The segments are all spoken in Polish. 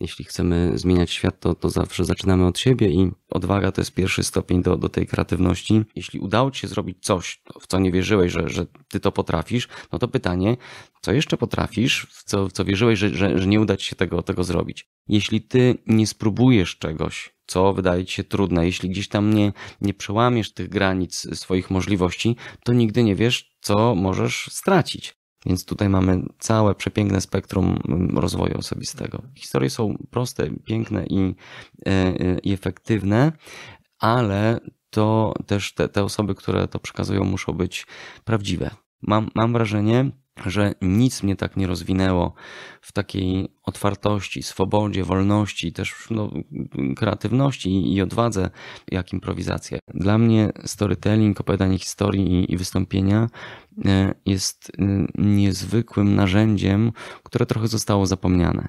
jeśli chcemy zmieniać świat, to, to zawsze zaczynamy od siebie i odwaga to jest pierwszy stopień do, do tej kreatywności. Jeśli udało ci się zrobić coś, w co nie wierzyłeś, że, że ty to potrafisz, no to pytanie, co jeszcze potrafisz, w co, w co wierzyłeś, że, że, że nie uda ci się tego, tego zrobić. Jeśli ty nie spróbujesz czegoś, co wydaje ci się trudne, jeśli gdzieś tam nie, nie przełamiesz tych granic swoich możliwości, to nigdy nie wiesz, co możesz stracić. Więc tutaj mamy całe przepiękne spektrum mm, rozwoju osobistego. Historie są proste, piękne i, e, e, i efektywne, ale to też te, te osoby, które to przekazują, muszą być prawdziwe. Mam, mam wrażenie, że nic mnie tak nie rozwinęło w takiej otwartości, swobodzie, wolności, też no, kreatywności i odwadze, jak improwizacja. Dla mnie storytelling, opowiadanie historii i wystąpienia e, jest e, niezwykłym narzędziem, które trochę zostało zapomniane.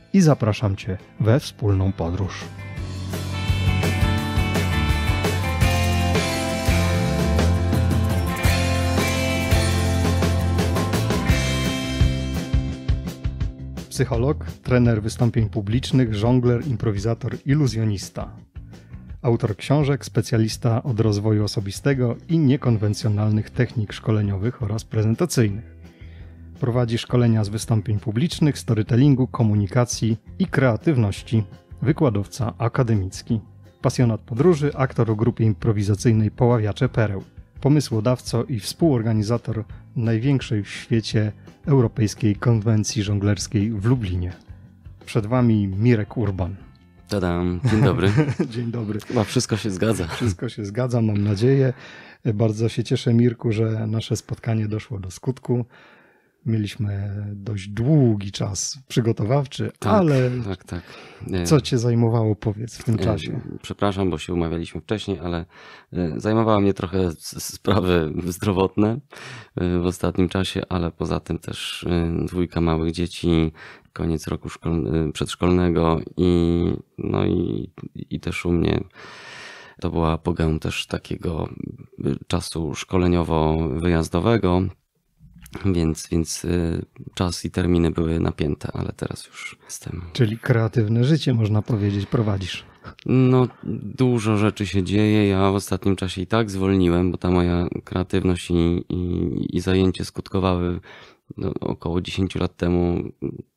i zapraszam Cię we wspólną podróż. Psycholog, trener wystąpień publicznych, żongler, improwizator, iluzjonista. Autor książek, specjalista od rozwoju osobistego i niekonwencjonalnych technik szkoleniowych oraz prezentacyjnych prowadzi szkolenia z wystąpień publicznych, storytellingu, komunikacji i kreatywności. Wykładowca akademicki. Pasjonat podróży, aktor o grupie improwizacyjnej Poławiacze Pereł. Pomysłodawco i współorganizator największej w świecie Europejskiej Konwencji Żonglerskiej w Lublinie. Przed Wami Mirek Urban. Tadam, dzień dobry. dzień dobry. Chyba wszystko się zgadza. Wszystko się zgadza, mam nadzieję. Bardzo się cieszę, Mirku, że nasze spotkanie doszło do skutku mieliśmy dość długi czas przygotowawczy, tak, ale tak, tak. E, co cię zajmowało, powiedz, w tym e, czasie? Przepraszam, bo się umawialiśmy wcześniej, ale e, zajmowały mnie trochę sprawy zdrowotne w ostatnim czasie, ale poza tym też dwójka małych dzieci, koniec roku przedszkolnego i, no i, i też u mnie to była pogę też takiego czasu szkoleniowo-wyjazdowego, więc, więc y, czas i terminy były napięte, ale teraz już jestem. Czyli kreatywne życie, można powiedzieć, prowadzisz. No, dużo rzeczy się dzieje. Ja w ostatnim czasie i tak zwolniłem, bo ta moja kreatywność i, i, i zajęcie skutkowały no, około 10 lat temu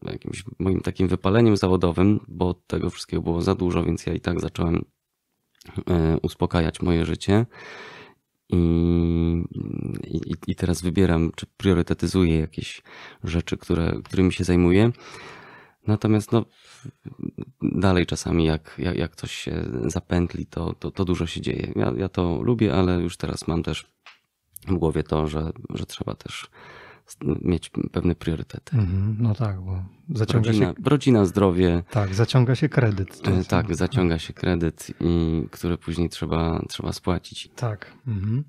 jakimś moim takim wypaleniem zawodowym, bo tego wszystkiego było za dużo, więc ja i tak zacząłem e, uspokajać moje życie. Yy, I, I, teraz wybieram, czy priorytetyzuję jakieś rzeczy, które, którymi się zajmuję. Natomiast no, dalej czasami, jak, jak, jak coś się zapętli, to, to, to dużo się dzieje. Ja, ja to lubię, ale już teraz mam też w głowie to, że, że trzeba też mieć pewne priorytety. Mm, no tak, bo zaciąga rodzina, się... Rodzina, zdrowie. Tak, zaciąga się kredyt. E, tak, zaciąga się kredyt, i, który później trzeba, trzeba spłacić. Tak. Mhm.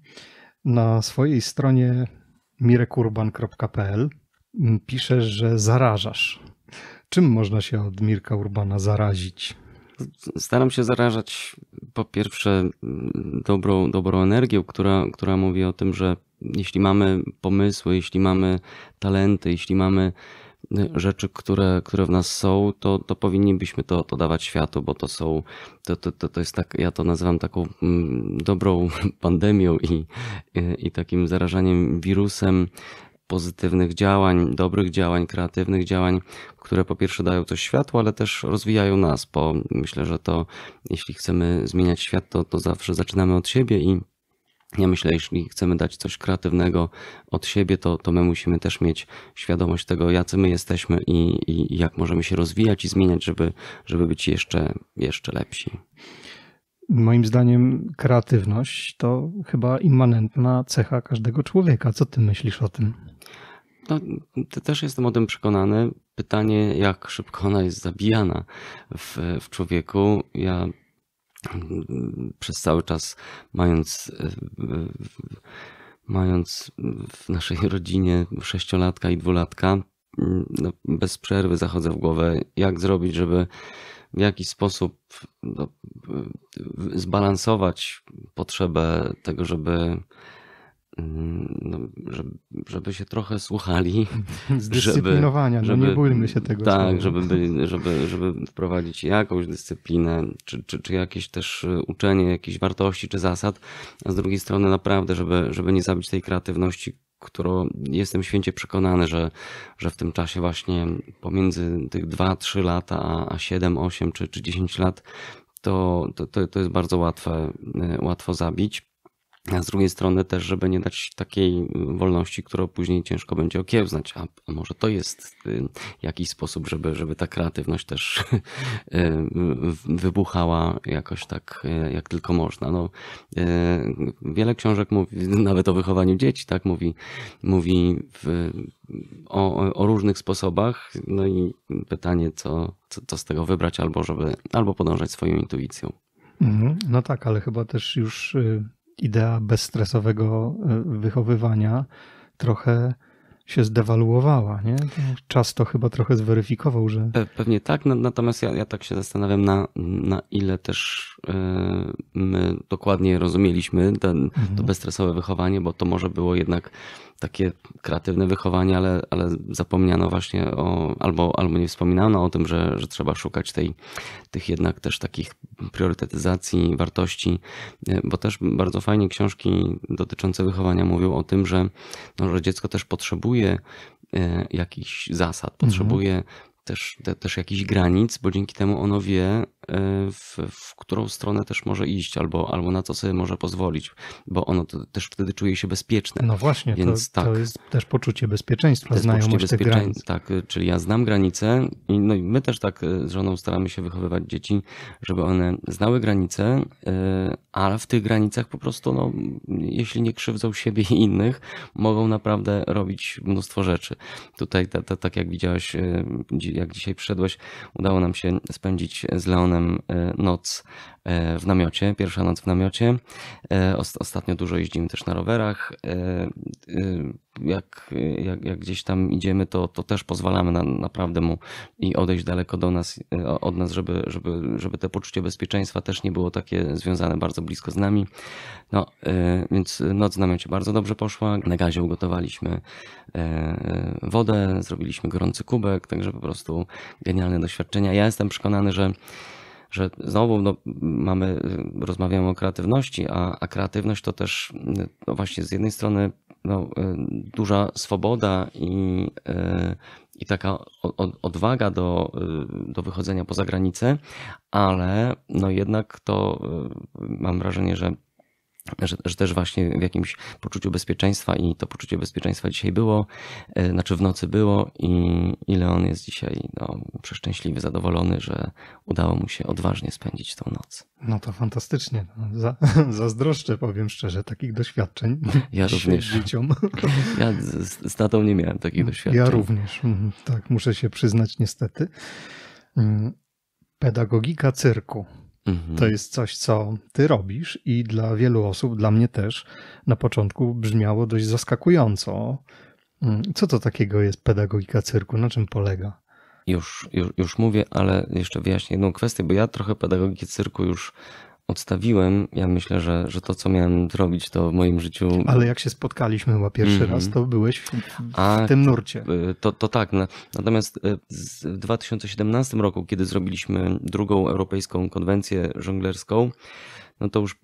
Na swojej stronie mirekurban.pl piszesz, że zarażasz. Czym można się od Mirka Urbana zarazić? Staram się zarażać po pierwsze mm, dobrą, dobrą energią, która, która mówi o tym, że jeśli mamy pomysły, jeśli mamy talenty, jeśli mamy e, mhm. rzeczy, które, które w nas są, to, to powinnibyśmy to, to dawać światu, bo to są, to, to, to jest tak, ja to nazywam taką mm, dobrą pandemią i, i, takim zarażaniem wirusem pozytywnych działań, dobrych działań, kreatywnych działań, które po pierwsze dają coś światło, ale też rozwijają nas, bo myślę, że to jeśli chcemy zmieniać świat, to, to zawsze zaczynamy od siebie i ja myślę, jeśli chcemy dać coś kreatywnego od siebie, to, to my musimy też mieć świadomość tego, jacy my jesteśmy i, i jak możemy się rozwijać i zmieniać, żeby, żeby być jeszcze, jeszcze lepsi. Moim zdaniem kreatywność to chyba immanentna cecha każdego człowieka. Co ty myślisz o tym? No, też jestem o tym przekonany. Pytanie, jak szybko ona jest zabijana w, w człowieku. Ja przez cały czas mając e, mając w naszej rodzinie sześciolatka i dwulatka, mm, no, bez przerwy zachodzę w głowę, jak zrobić, żeby w jakiś sposób no, zbalansować potrzebę tego, żeby Mm, no, żeby się trochę słuchali. Zdyscyplinowania, żeby, no nie bójmy się tego. Tak, żeby, byli, żeby, żeby wprowadzić jakąś dyscyplinę, czy, czy, czy jakieś też e, uczenie jakichś wartości, czy zasad, a z drugiej strony naprawdę, żeby, żeby nie zabić tej kreatywności, którą jestem święcie przekonany, że, że w tym czasie właśnie pomiędzy tych 2-3 lata, a, a 7, 8 czy, czy 10 lat to, to, to jest bardzo łatwe, e, łatwo zabić a z drugiej strony też, żeby nie dać takiej wolności, którą później ciężko będzie okiełznać. A, a może to jest y, jakiś sposób, żeby, żeby ta kreatywność też y, wybuchała jakoś tak, y, jak tylko można. No, wiele książek mówi, nawet o wychowaniu dzieci, tak mówi, mówi w, o, o, różnych sposobach. No i pytanie, co, co, co z tego wybrać, albo żeby, albo podążać swoją intuicją. Mhm. No tak, ale chyba też już idea bezstresowego y, wychowywania trochę się zdewaluowała, nie? Czas to chyba trochę zweryfikował, że... Pe pewnie tak, no, natomiast ja, ja tak się zastanawiam na, na ile też y, my dokładnie rozumieliśmy ten, mhm. to bezstresowe wychowanie, bo to może było jednak takie kreatywne wychowanie, ale, ale zapomniano właśnie o, albo, albo nie wspominano o tym, że, że trzeba szukać tej, tych jednak też takich priorytetyzacji, wartości, e, bo też bardzo fajnie książki dotyczące wychowania mówią o tym, że, no, że dziecko też potrzebuje e, jakichś zasad, mhm. potrzebuje mhm też, te, też jakichś granic, bo dzięki temu ono wie, e, w, w, którą stronę też może iść, albo, albo na co sobie może pozwolić, bo ono też wtedy czuje się bezpieczne. No właśnie, Więc to, tak, to jest też poczucie bezpieczeństwa, znajomość bezpieczeń, granic. Tak, e, czyli ja znam granice i no i my też tak e, z żoną staramy się wychowywać dzieci, żeby one znały granice, ale w tych granicach po prostu, no, jeśli nie krzywdzą siebie i innych, mogą naprawdę robić mnóstwo rzeczy. Tutaj, ta, ta, tak jak widziałeś, e, jak dzisiaj przyszedłeś, udało nam się spędzić z Leonem e, noc E, w namiocie, pierwsza noc w namiocie. E, ostatnio dużo jeździmy też na rowerach. E, jak, jak, jak gdzieś tam idziemy, to, to też pozwalamy na, naprawdę mu i odejść daleko do nas, od nas, żeby, żeby, żeby te poczucie bezpieczeństwa też nie było takie związane bardzo blisko z nami. No, więc noc w namiocie bardzo dobrze poszła. Na gazie ugotowaliśmy wodę, zrobiliśmy gorący kubek, także po prostu genialne doświadczenia. Ja jestem przekonany, że że znowu no, mamy, rozmawiamy o kreatywności, a, a kreatywność to też no właśnie z jednej strony no, y, duża swoboda i, y, i taka odwaga do, y, do wychodzenia poza granicę, ale no jednak to mam wrażenie, że że, że, też właśnie w jakimś poczuciu bezpieczeństwa i to poczucie bezpieczeństwa dzisiaj było, e, znaczy w nocy było i ile on jest dzisiaj no, przeszczęśliwy, zadowolony, że udało mu się odważnie spędzić tą noc. No to fantastycznie. Za, zazdroszczę, powiem szczerze, takich doświadczeń. Ja również. Dzieciom. Ja z, z tatą nie miałem takich doświadczeń. Ja również, mhm. tak, muszę się przyznać niestety. Mm, pedagogika cyrku. Mhm. To jest coś, co ty robisz i dla wielu osób, dla mnie też, na początku brzmiało dość zaskakująco. Mm, co to takiego jest pedagogika cyrku? Na czym polega? Już, już, już mówię, ale jeszcze wyjaśnię jedną kwestię, bo ja trochę pedagogiki cyrku już odstawiłem. Ja myślę, że, że to, co miałem zrobić, to w moim życiu. Ale jak się spotkaliśmy chyba pierwszy mm -hmm. raz, to byłeś w, w A, tym nurcie. Y, to, to tak. Natomiast y, w 2017 roku, kiedy zrobiliśmy drugą europejską konwencję żonglerską, no to już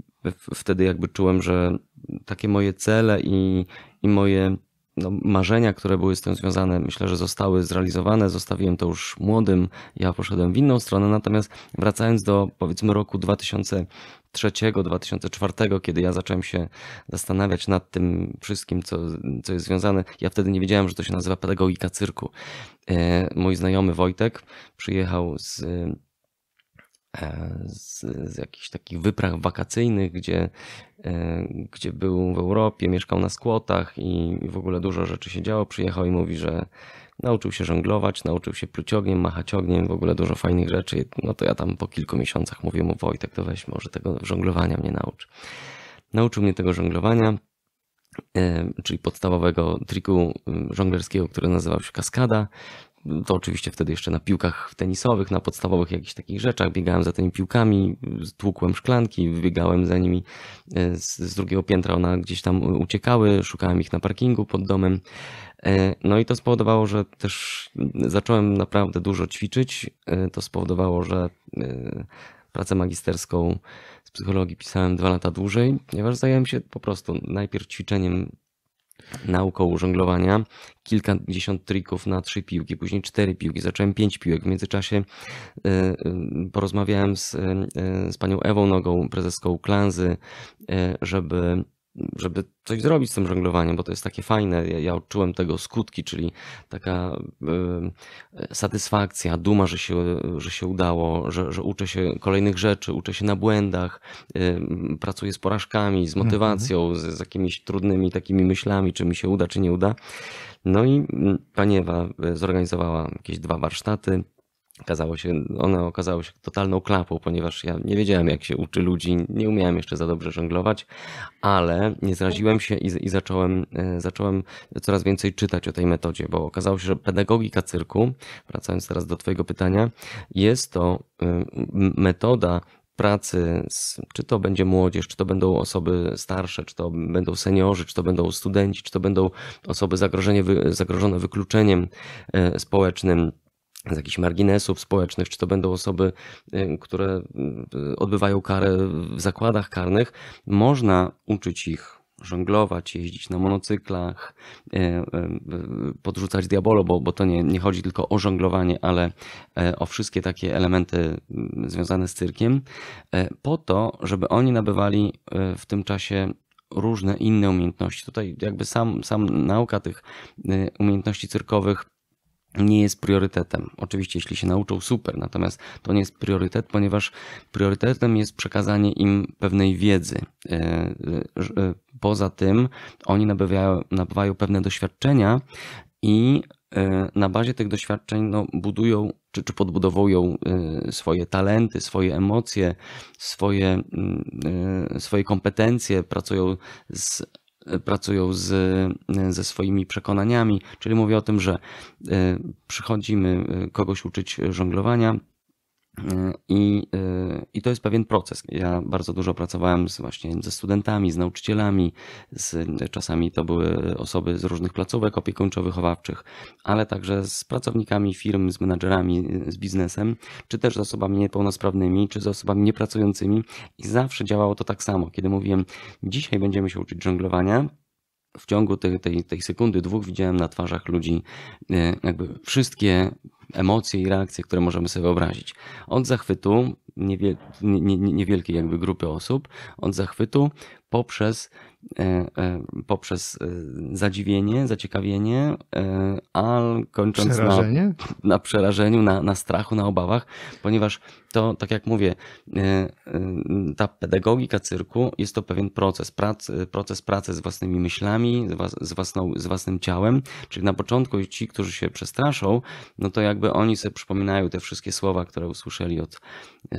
wtedy jakby czułem, że takie moje cele i, i moje no, marzenia, które były z tym związane, myślę, że zostały zrealizowane. Zostawiłem to już młodym, ja poszedłem w inną stronę. Natomiast wracając do powiedzmy roku 2003, 2004, kiedy ja zacząłem się zastanawiać nad tym wszystkim, co, co jest związane, ja wtedy nie wiedziałem, że to się nazywa pedagogika cyrku. E, mój znajomy Wojtek przyjechał z E, z, z jakichś takich wypraw wakacyjnych, gdzie, e, gdzie był w Europie, mieszkał na skłotach i w ogóle dużo rzeczy się działo. Przyjechał i mówi, że nauczył się żonglować, nauczył się pluć ogniem, machać ogniem, w ogóle dużo fajnych rzeczy. No to ja tam po kilku miesiącach mówię mu, Wojtek, to weź może tego żonglowania mnie naucz. Nauczył mnie tego żonglowania, e, czyli podstawowego triku żonglerskiego, który nazywał się kaskada. To oczywiście wtedy jeszcze na piłkach tenisowych, na podstawowych jakichś takich rzeczach. Biegałem za tymi piłkami, tłukłem szklanki, wybiegałem za nimi e, z, z drugiego piętra. One gdzieś tam uciekały, szukałem ich na parkingu pod domem. E, no i to spowodowało, że też zacząłem naprawdę dużo ćwiczyć. E, to spowodowało, że pracę magisterską z psychologii pisałem dwa lata dłużej, ponieważ zająłem się po prostu najpierw ćwiczeniem nauką żonglowania, kilkadziesiąt trików na trzy piłki, później cztery piłki, zacząłem pięć piłek. W międzyczasie y, y, porozmawiałem z, y, z panią Ewą Nogą, prezeską Klanzy, żeby żeby coś zrobić z tym żonglowaniem, bo to jest takie fajne. Ja, ja odczułem tego skutki, czyli taka y, satysfakcja, duma, że się, że się udało, że, że uczę się kolejnych rzeczy, uczę się na błędach, y, pracuję z porażkami, z mhm. motywacją, z, z, jakimiś trudnymi takimi myślami, czy mi się uda, czy nie uda. No i mm, paniewa e, zorganizowała jakieś dwa warsztaty. Okazało się, one okazały się totalną klapą, ponieważ ja nie wiedziałem, jak się uczy ludzi, nie umiałem jeszcze za dobrze żonglować, ale nie zraziłem się i, i zacząłem, e, zacząłem coraz więcej czytać o tej metodzie, bo okazało się, że pedagogika cyrku, wracając teraz do Twojego pytania, jest to e, metoda pracy, z, czy to będzie młodzież, czy to będą osoby starsze, czy to będą seniorzy, czy to będą studenci, czy to będą osoby zagrożone wykluczeniem e, społecznym z jakichś marginesów społecznych, czy to będą osoby, y, które y, odbywają karę w zakładach karnych, można uczyć ich żonglować, jeździć na monocyklach, y, podrzucać diabolo, bo, bo to nie, nie chodzi tylko o żonglowanie, ale e, o wszystkie takie elementy mm, związane z cyrkiem, e, po to, żeby oni nabywali e, w tym czasie różne inne umiejętności. Tutaj jakby sam, sam nauka tych umiejętności cyrkowych nie jest priorytetem. Oczywiście, jeśli się nauczą, super, natomiast to nie jest priorytet, ponieważ priorytetem jest przekazanie im pewnej wiedzy. E, e, e, poza tym oni nabywają, nabywają pewne doświadczenia i na bazie tych doświadczeń no, budują czy, czy podbudowują swoje talenty, swoje emocje, swoje, mm, swoje kompetencje, pracują z E, pracują z, e, ze swoimi przekonaniami, czyli mówię o tym, że e, przychodzimy kogoś uczyć żonglowania, i, y, I to jest pewien proces. Ja bardzo dużo pracowałem z, właśnie ze studentami, z nauczycielami, z, czasami to były osoby z różnych placówek opiekuńczo-wychowawczych, ale także z pracownikami firm, z menadżerami, z biznesem, czy też z osobami niepełnosprawnymi, czy z osobami niepracującymi i zawsze działało to tak samo. Kiedy mówiłem, dzisiaj będziemy się uczyć żonglowania, w ciągu tej, tej, tej sekundy, dwóch widziałem na twarzach ludzi e, jakby wszystkie emocje i reakcje, które możemy sobie wyobrazić. Od zachwytu niewiel, nie, nie, niewielkiej jakby grupy osób, od zachwytu poprzez E, e, poprzez e, zadziwienie, zaciekawienie, a kończąc na, na, przerażeniu, na, na strachu, na obawach, ponieważ to, tak jak mówię, ta pedagogika cyrku jest to pewien proces, prac, proces pracy z własnymi myślami, z, własną, z własnym ciałem. Czyli na początku ci, którzy się przestraszą, no to jakby oni sobie przypominają te wszystkie słowa, które usłyszeli od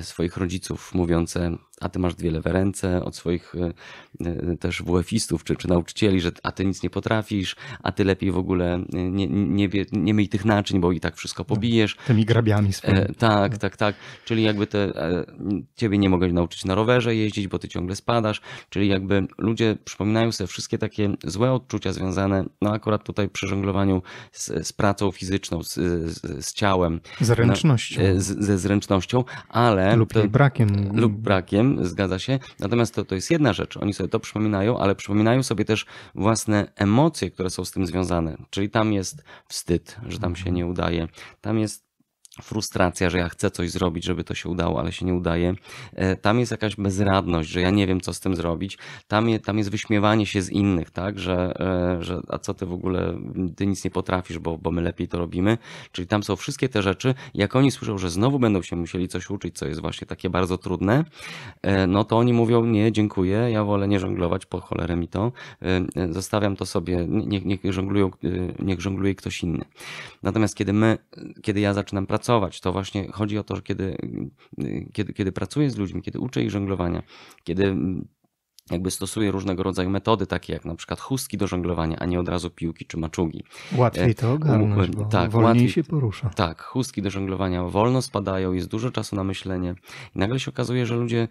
swoich rodziców mówiące a ty masz dwie lewe ręce od swoich y, y, też WF-istów czy, czy nauczycieli, że a ty nic nie potrafisz, a ty lepiej w ogóle y, nie, nie, nie myj tych naczyń, bo i tak wszystko pobijesz. Tymi grabiami e, swoimi. Tak, no. tak, tak. Czyli jakby te, e, ciebie nie mogę nauczyć na rowerze jeździć, bo ty ciągle spadasz. Czyli jakby ludzie przypominają sobie wszystkie takie złe odczucia związane, no akurat tutaj przy żonglowaniu z, z pracą fizyczną, z, z, z ciałem. Zręcznością. No, e, z, ze zręcznością, ale... Lub to, brakiem. Lub brakiem zgadza się. Natomiast to, to jest jedna rzecz, oni sobie to przypominają, ale przypominają sobie też własne emocje, które są z tym związane. Czyli tam jest wstyd, że tam się nie udaje, tam jest frustracja, że ja chcę coś zrobić, żeby to się udało, ale się nie udaje. E, tam jest jakaś bezradność, że ja nie wiem, co z tym zrobić. Tam, je, tam jest wyśmiewanie się z innych, tak, że, e, że a co ty w ogóle, ty nic nie potrafisz, bo, bo my lepiej to robimy. Czyli tam są wszystkie te rzeczy. Jak oni słyszą, że znowu będą się musieli coś uczyć, co jest właśnie takie bardzo trudne, e, no to oni mówią, nie, dziękuję, ja wolę nie żonglować, po cholerę mi to. Zostawiam to sobie, niech, niech, żonglują, niech żongluje ktoś inny. Natomiast kiedy my, kiedy ja zaczynam pracować, pracować. To właśnie chodzi o to, że kiedy, mm, kiedy, kiedy pracuję z ludźmi, kiedy uczę ich żonglowania, kiedy mm, jakby stosuje różnego rodzaju metody, takie jak na przykład chustki do żonglowania, a nie od razu piłki czy maczugi. Łatwiej e, to ogarnąć, bo tak, wolniej łatwiej, się porusza. Tak, chustki do żonglowania wolno spadają, jest dużo czasu na myślenie. I nagle się okazuje, że ludzie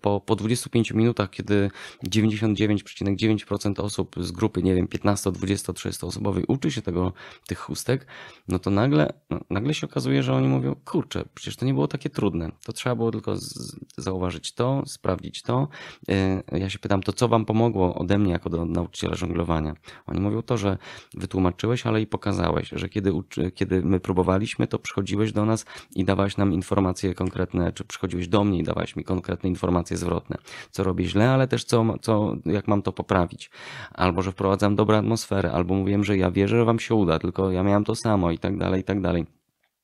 po, po 25 minutach, kiedy 99,9% osób z grupy, nie wiem, 15, 20, 30 osobowej uczy się tego, tych chustek, no to nagle, no, nagle się okazuje, że oni mówią, kurczę, przecież to nie było takie trudne. To trzeba było tylko z, zauważyć to, sprawdzić to, yy, ja się pytam, to co wam pomogło ode mnie jako do nauczyciela żonglowania? Oni mówią to, że wytłumaczyłeś, ale i pokazałeś, że kiedy, kiedy my próbowaliśmy, to przychodziłeś do nas i dawałeś nam informacje konkretne, czy przychodziłeś do mnie i dawałeś mi konkretne informacje zwrotne, co robię źle, ale też co, co, jak mam to poprawić. Albo, że wprowadzam dobrą atmosferę, albo mówiłem, że ja wierzę, że wam się uda, tylko ja miałem to samo i tak dalej, i tak dalej.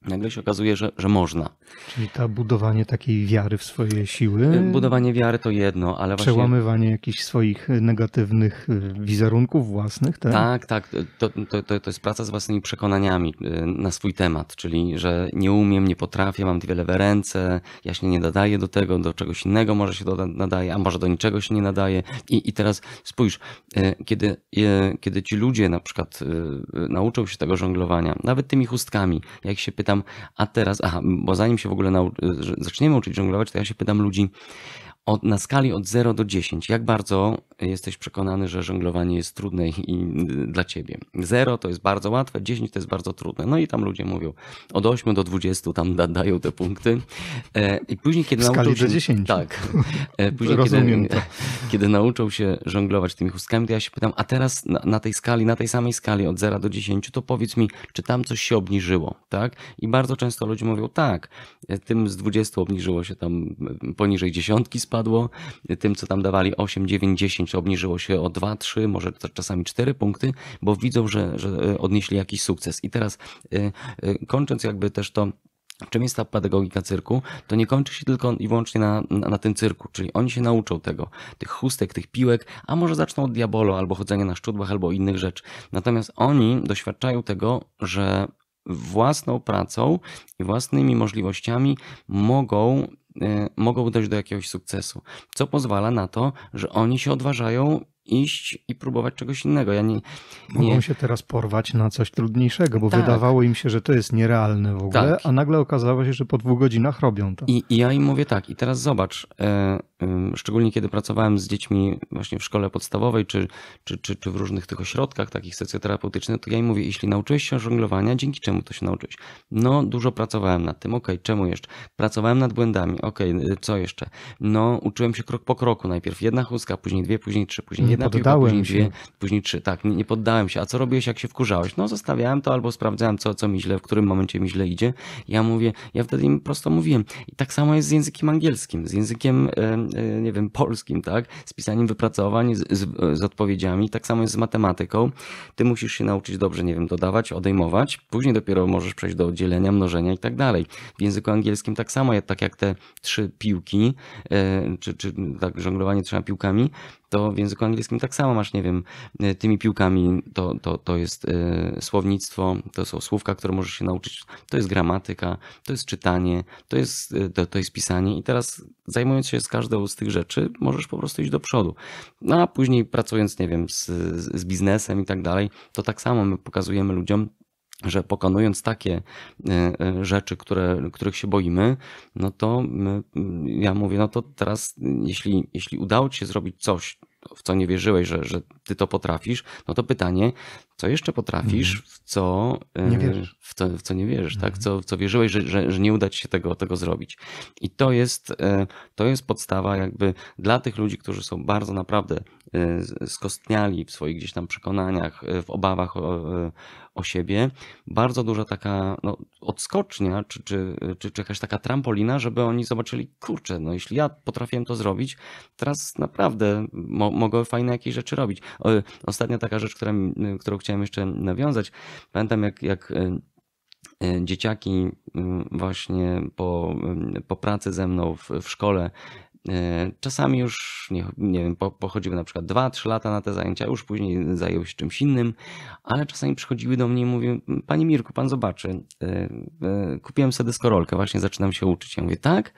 Nagle się okazuje, że, że można. Czyli to budowanie takiej wiary w swoje siły. Y, budowanie wiary to jedno, ale właśnie. Przełamywanie jakichś swoich negatywnych y, wizerunków własnych, tak? Tak, tak. To, to, to, to jest praca z własnymi przekonaniami y, na swój temat, czyli że nie umiem, nie potrafię, mam dwie lewe ręce, ja się nie nadaję do tego, do czegoś innego może się nadaje, a może do niczego się nie nadaje. I, i teraz spójrz, kiedy, kiedy ci ludzie na przykład nauczą się tego żonglowania, nawet tymi chustkami, jak się pyta, pytam, a teraz, aha, bo zanim się w ogóle nau zaczniemy uczyć żonglować, to ja się pytam ludzi, od, na skali od 0 do 10, jak bardzo jesteś przekonany, że żonglowanie jest trudne i, dla ciebie? 0 to jest bardzo łatwe, 10 to jest bardzo trudne. No i tam ludzie mówią od 8 do 20 tam da, dają te punkty. E, I później, kiedy w skali nauczą, 10. Tak. E, później, kiedy, kiedy nauczą się żonglować tymi chustkami, to ja się pytam, a teraz na, na, tej skali, na tej samej skali od 0 do 10, to powiedz mi, czy tam coś się obniżyło, tak? I bardzo często ludzie mówią, tak, e, tym z 20 obniżyło się tam e, poniżej dziesiątki, z spadło. Tym, co tam dawali 8, 9, 10, obniżyło się o 2, 3, może czasami 4 punkty, bo widzą, że, że e, odnieśli jakiś sukces. I teraz e, e, kończąc jakby też to Czym jest ta pedagogika cyrku? To nie kończy się tylko i wyłącznie na, na, na, tym cyrku, czyli oni się nauczą tego, tych chustek, tych piłek, a może zaczną od diabolo, albo chodzenia na szczudłach, albo innych rzeczy. Natomiast oni doświadczają tego, że własną pracą i własnymi możliwościami mogą Y, mogą dojść do jakiegoś sukcesu, co pozwala na to, że oni się odważają iść i próbować czegoś innego. Ja nie, Mogą się teraz porwać na coś trudniejszego, bo tak. wydawało im się, że to jest nierealne w ogóle, tak. a nagle okazało się, że po dwóch godzinach robią to. I, I, ja im mówię tak, i teraz zobacz, y, szczególnie kiedy pracowałem z dziećmi właśnie w szkole podstawowej czy, czy, czy, czy w różnych tych ośrodkach takich socjoterapeutycznych, to ja im mówię, jeśli nauczyłeś się żonglowania, dzięki czemu to się nauczyłeś? No, dużo pracowałem nad tym, ok, czemu jeszcze? Pracowałem nad błędami, ok, co jeszcze? No, uczyłem się krok po kroku, najpierw jedna chustka, później dwie, później trzy, później nie mm, jedna piłka, później się. dwie, później trzy, tak, nie, nie, poddałem się. A co robiłeś, jak się wkurzałeś? No, zostawiałem to albo sprawdzałem, co, co mi źle, w którym momencie mi źle idzie. Ja mówię, ja wtedy im prosto mówiłem. I tak samo jest z językiem angielskim, z językiem E, nie wiem, polskim, tak? Z pisaniem wypracowań, z, z, z odpowiedziami. Tak samo jest z matematyką. Ty musisz się nauczyć dobrze, nie wiem, dodawać, odejmować. Później dopiero możesz przejść do dzielenia, mnożenia i tak dalej. W języku angielskim tak samo, tak jak te trzy piłki, e, czy, czy tak, żonglowanie trzema piłkami, to w języku angielskim tak samo masz, nie wiem, e, tymi piłkami to, to, to jest e, słownictwo, to są słówka, które możesz się nauczyć, to jest gramatyka, to jest czytanie, to jest, e, to, to jest pisanie i teraz zajmując się z każdą z tych rzeczy możesz po prostu iść do przodu. No a później pracując, nie wiem, z, z biznesem i tak dalej, to tak samo my pokazujemy ludziom, że pokonując takie e, e, rzeczy, które, których się boimy, no to my, ja mówię, no to teraz, jeśli, jeśli udało ci się zrobić coś, w co nie wierzyłeś, że, że ty to potrafisz, no to pytanie, co jeszcze potrafisz, mhm. w, co, e, w, co, w co nie wierzysz, tak? mhm. tak? co, w co wierzyłeś, że, że, że, nie uda ci się tego, tego zrobić. I to jest, to jest podstawa jakby dla tych ludzi, którzy są bardzo naprawdę skostniali w swoich gdzieś tam przekonaniach, w obawach o, o siebie. Bardzo duża taka no, odskocznia, czy, czy, czy, czy jakaś taka trampolina, żeby oni zobaczyli, kurczę, no jeśli ja potrafiłem to zrobić, teraz naprawdę mo mogę fajne jakieś rzeczy robić. Ostatnia taka rzecz, którą chciałem jeszcze nawiązać. Pamiętam jak, jak y, y, dzieciaki y, właśnie po, po pracy ze mną w, w szkole E, czasami już, nie, nie wiem, pochodziły na przykład 2-3 lata na te zajęcia, już później zajął się czymś innym, ale czasami przychodziły do mnie i mówią, panie Mirku, pan zobaczy, e, e, kupiłem sobie dyskorolkę, właśnie zaczynam się uczyć. Ja mówię, tak?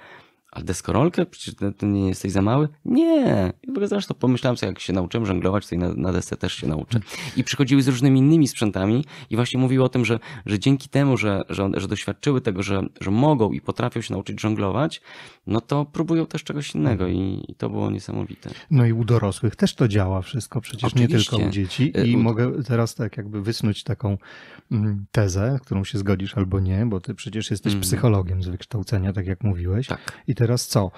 Ale deskorolkę? Przecież ty nie jesteś za mały? Nie. I zresztą pomyślałem sobie, jak się nauczyłem żonglować, to i na, na desce też się nauczę. I przychodziły z różnymi innymi sprzętami i właśnie mówiły o tym, że, że dzięki temu, że, że, że doświadczyły tego, że, że mogą i potrafią się nauczyć żonglować, no to próbują też czegoś innego i, i to było niesamowite. No i u dorosłych też to działa wszystko, przecież Oczywiście. nie tylko u dzieci. I y, u... mogę teraz tak jakby wysnuć taką mm, tezę, którą się zgodzisz albo nie, bo ty przecież jesteś mm. psychologiem z wykształcenia, tak jak mówiłeś. Tak. I teraz co?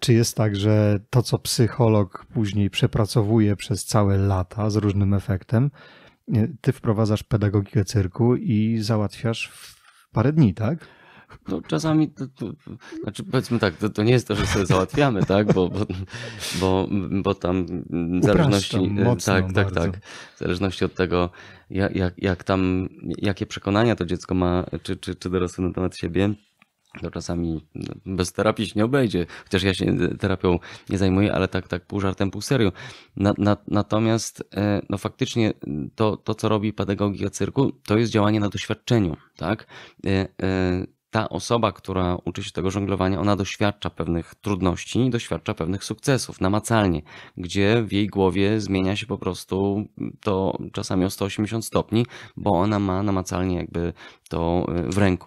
Czy jest tak, że to, co psycholog później przepracowuje przez całe lata z różnym efektem, ty wprowadzasz pedagogikę cyrku i załatwiasz w parę dni, tak? No, czasami, to, to, znaczy powiedzmy tak, to, to, nie jest to, że sobie załatwiamy, tak, bo, bo, bo, bo tam w zależności, e, tak, tak, tak, w zależności od tego, jak, jak, jak tam, jakie przekonania to dziecko ma, czy, czy, czy dorosły na temat siebie, to czasami bez terapii się nie obejdzie, chociaż ja się terapią nie zajmuję, ale tak, tak pół żartem, pół serio. Na, na, natomiast e, no faktycznie to, to, co robi pedagogika cyrku, to jest działanie na doświadczeniu. Tak? E, e, ta osoba, która uczy się tego żonglowania, ona doświadcza pewnych trudności, doświadcza pewnych sukcesów namacalnie, gdzie w jej głowie zmienia się po prostu to czasami o 180 stopni, bo ona ma namacalnie jakby to w ręku.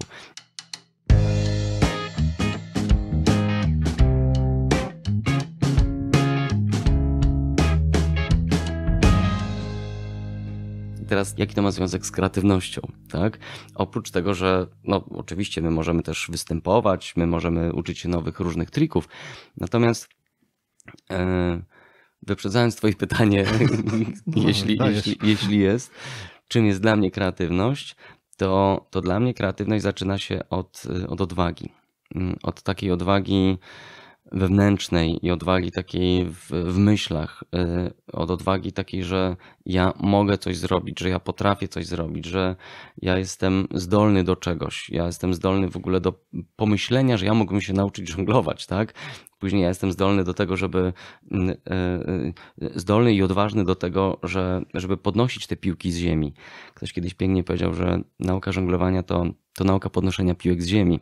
teraz jaki to ma związek z kreatywnością, tak? Oprócz tego, że no oczywiście my możemy też występować, my możemy uczyć się nowych różnych trików, natomiast yy, wyprzedzając twoje pytanie, no, jeśli, jeśli, jeśli jest, czym jest dla mnie kreatywność, to, to dla mnie kreatywność zaczyna się od, od odwagi. Mm, od takiej odwagi wewnętrznej i odwagi takiej w, w myślach, y, od odwagi takiej, że ja mogę coś zrobić, że ja potrafię coś zrobić, że ja jestem zdolny do czegoś, ja jestem zdolny w ogóle do pomyślenia, że ja mógłbym się nauczyć żonglować, tak? Później ja jestem zdolny do tego, żeby y, y, zdolny i odważny do tego, że, żeby podnosić te piłki z ziemi. Ktoś kiedyś pięknie powiedział, że nauka żonglowania to, to nauka podnoszenia piłek z ziemi.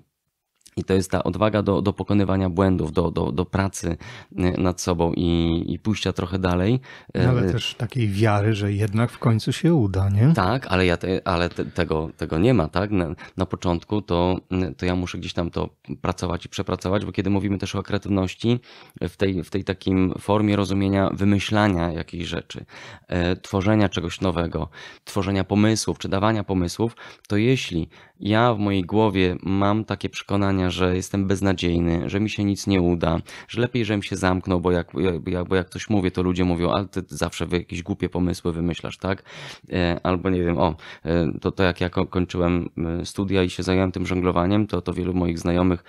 I to jest ta odwaga do, do pokonywania błędów, do, do, do pracy y, nad sobą i, i pójścia trochę dalej. No, ale y, też takiej wiary, że jednak w końcu się uda, nie? Tak, ale, ja te, ale te, tego, tego nie ma, tak? Na, na, początku to, y, to ja muszę gdzieś tam to pracować i przepracować, bo kiedy mówimy też o kreatywności, w tej, w tej takim formie rozumienia wymyślania jakichś rzeczy, tworzenia czegoś nowego, tworzenia pomysłów, czy dawania pomysłów, to jeśli ja w mojej głowie mam takie przekonania, że jestem beznadziejny, że mi się nic nie uda, że lepiej, żebym się zamknął, bo jak, bo jak coś mówię, to ludzie mówią, ale ty zawsze jakieś głupie pomysły wymyślasz, tak? E, albo nie wiem, o, e, to, to jak ja kończyłem e, studia i się zająłem tym żonglowaniem, to, to wielu moich znajomych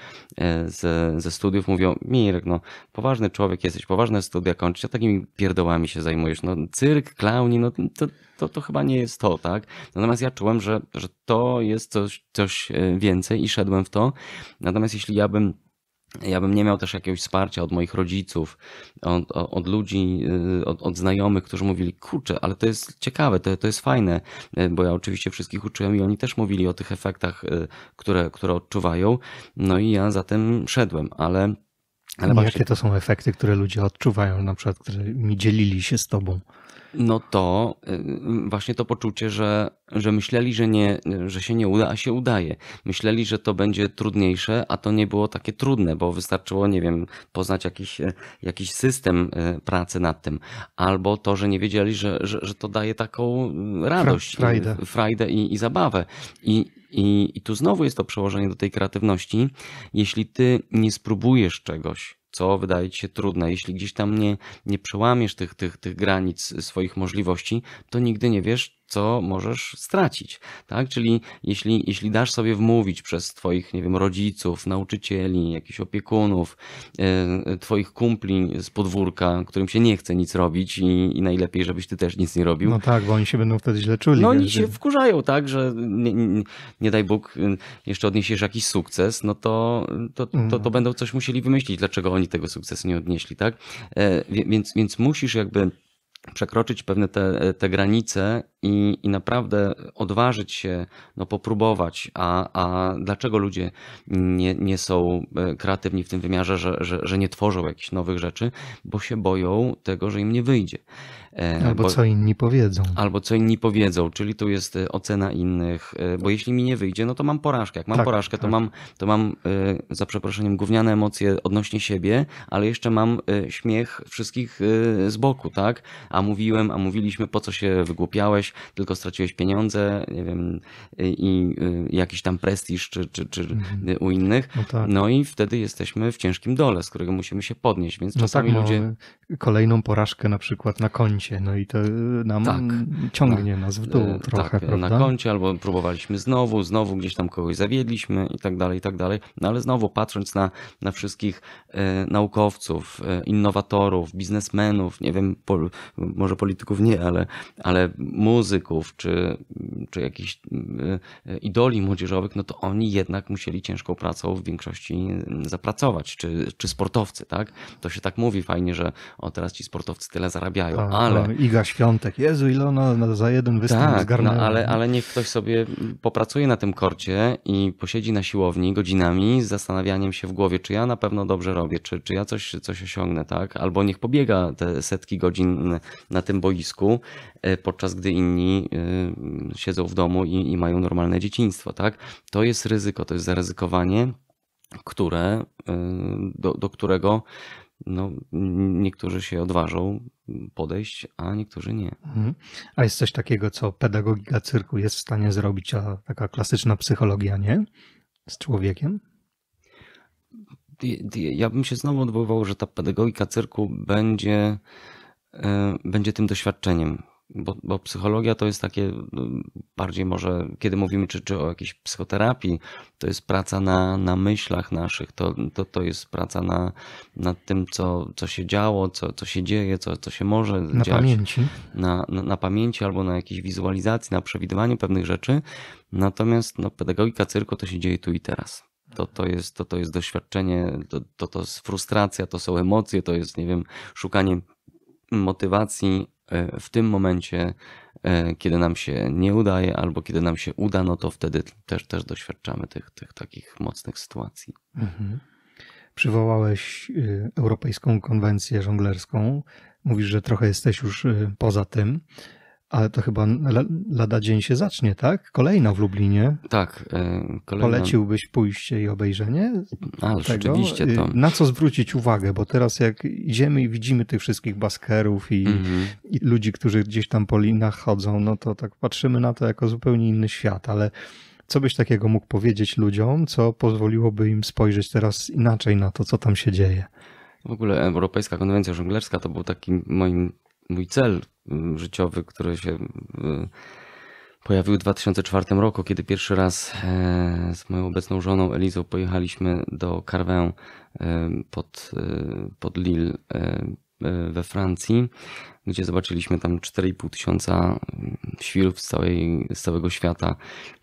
ze ze studiów mówią, Mirek, no poważny człowiek jesteś, poważne studia kończysz, a takimi pierdołami się zajmujesz, no cyrk, klauni, no to to, to chyba nie jest to, tak? Natomiast ja czułem, że, że to jest coś, coś e, więcej i szedłem w to. Natomiast jeśli ja bym ja bym nie miał też jakiegoś wsparcia od moich rodziców, od, od ludzi, e, od, od, znajomych, którzy mówili, kurczę, ale to jest ciekawe, to, to jest fajne, e, bo ja oczywiście wszystkich uczyłem i oni też mówili o tych efektach, które, które odczuwają, no i ja za tym szedłem, ale... ale no właśnie... Jakie to są efekty, które ludzie odczuwają, na przykład, mi dzielili się z tobą? No to y, właśnie to poczucie, że, że myśleli, że, nie, że się nie uda, a się udaje. Myśleli, że to będzie trudniejsze, a to nie było takie trudne, bo wystarczyło, nie wiem, poznać jakiś, e, jakiś system e, pracy nad tym. Albo to, że nie wiedzieli, że, że, że to daje taką radość, e, frajdę, i, i zabawę. I, i, I tu znowu jest to przełożenie do tej kreatywności. Jeśli ty nie spróbujesz czegoś, co wydaje ci się trudne. Jeśli gdzieś tam nie, nie przełamiesz tych, tych, tych granic swoich możliwości, to nigdy nie wiesz, co możesz stracić, tak? Czyli jeśli, jeśli dasz sobie wmówić przez twoich, nie wiem, rodziców, nauczycieli, jakichś opiekunów, yy, twoich kumpli z podwórka, którym się nie chce nic robić i, i, najlepiej, żebyś ty też nic nie robił. No tak, bo oni się będą wtedy źle czuli. No oni się wkurzają, tak, że nie, nie, nie daj Bóg, y, jeszcze odniesiesz jakiś sukces, no to, to, to, to, to mhm. będą coś musieli wymyślić, dlaczego oni tego sukcesu nie odnieśli, tak? Yy, więc, więc musisz jakby przekroczyć pewne te, te granice i, i naprawdę odważyć się, no popróbować, a, a dlaczego ludzie nie, nie są e, kreatywni w tym wymiarze, że, że, że nie tworzą jakichś nowych rzeczy, bo się boją tego, że im nie wyjdzie. E, albo bo, co inni powiedzą. Albo co inni powiedzą, czyli tu jest e, ocena innych, e, bo jeśli mi nie wyjdzie, no to mam porażkę. Jak mam tak, porażkę, tak. to mam, to mam za przeproszeniem gówniane emocje odnośnie siebie, ale jeszcze mam śmiech wszystkich z boku, tak? A mówiłem, a mówiliśmy, po co się wygłupiałeś, tylko straciłeś pieniądze, nie wiem, i jakiś tam prestiż czy, czy, czy mhm. u innych. No, tak. no, i wtedy jesteśmy w ciężkim dole, z którego musimy się podnieść, więc no czasami no tak, ludzie... Kolejną porażkę na przykład na końcu koncie, no i to y, nam tak, ciągnie tak. nas w dół y, tak, trochę, tak, prawda? na koncie, albo próbowaliśmy znowu, znowu gdzieś tam kogoś zawiedliśmy i tak dalej, i tak dalej. No ale znowu patrząc na, na wszystkich e, naukowców, e, innowatorów, biznesmenów, nie wiem, może polityków nie, ale, ale muzyków, czy, czy jakichś e, idoli młodzieżowych, no to oni jednak musieli ciężką pracą w większości mm, zapracować, czy, czy sportowcy, tak? To się tak mówi fajnie, że o teraz ci sportowcy tyle zarabiają, tak. ale ale... Iga Świątek, Jezu, ile ona za jeden występ tak, no, zgarnęła. No, ale, ale niech ktoś sobie popracuje na tym korcie i posiedzi na siłowni godzinami z zastanawianiem się w głowie, czy ja na pewno dobrze robię, czy, czy ja coś, coś osiągnę, tak? Albo niech pobiega te setki godzin na tym boisku, e, podczas gdy inni e, siedzą w domu i, i mają normalne dzieciństwo, tak? To jest ryzyko, to jest zaryzykowanie, które, e, do, do którego no, niektórzy się odważą podejść, a niektórzy nie. Mhm. A jest coś takiego, co pedagogika cyrku jest w stanie zrobić, a taka klasyczna psychologia nie? Z człowiekiem? Ja bym się znowu odwoływał, że ta pedagogika cyrku będzie, e, będzie tym doświadczeniem bo, bo, psychologia to jest takie mm, bardziej może, kiedy mówimy czy, czy o jakiejś psychoterapii, to jest praca na, na myślach naszych, to, to, to jest praca na, nad tym, co, co się działo, co, co się dzieje, co, co się może na dziać. Pamięci. Na, na, na pamięci albo na jakiejś wizualizacji, na przewidywaniu pewnych rzeczy. Natomiast no, pedagogika cyrku to się dzieje tu i teraz. To, to, jest, to, to jest doświadczenie, to, to, to jest frustracja, to są emocje, to jest, nie wiem, szukanie motywacji, E, w tym momencie, e, kiedy nam się nie udaje, albo kiedy nam się uda, no to wtedy też, też doświadczamy tych, tych takich mocnych sytuacji. Mhm. Przywołałeś y, Europejską Konwencję Żonglerską. Mówisz, że trochę jesteś już y, poza tym. Ale to chyba lada dzień się zacznie, tak? Kolejna w Lublinie. Tak. E, Poleciłbyś pójście i obejrzenie? Ależ tego? Y, to... Na co zwrócić uwagę? Bo teraz jak idziemy i widzimy tych wszystkich baskerów i, mhm. i ludzi, którzy gdzieś tam po linach chodzą, no to tak patrzymy na to jako zupełnie inny świat, ale co byś takiego mógł powiedzieć ludziom, co pozwoliłoby im spojrzeć teraz inaczej na to, co tam się dzieje? W ogóle Europejska Konwencja Żonglerska to był taki moim, mój cel Mm, życiowy, który się mm, pojawił w 2004 roku, kiedy pierwszy raz e, z moją obecną żoną Elizą pojechaliśmy do Carvin e, pod, e, pod Lille we Francji, gdzie zobaczyliśmy tam 4,5 tysiąca mm, świrów z, całej, z całego świata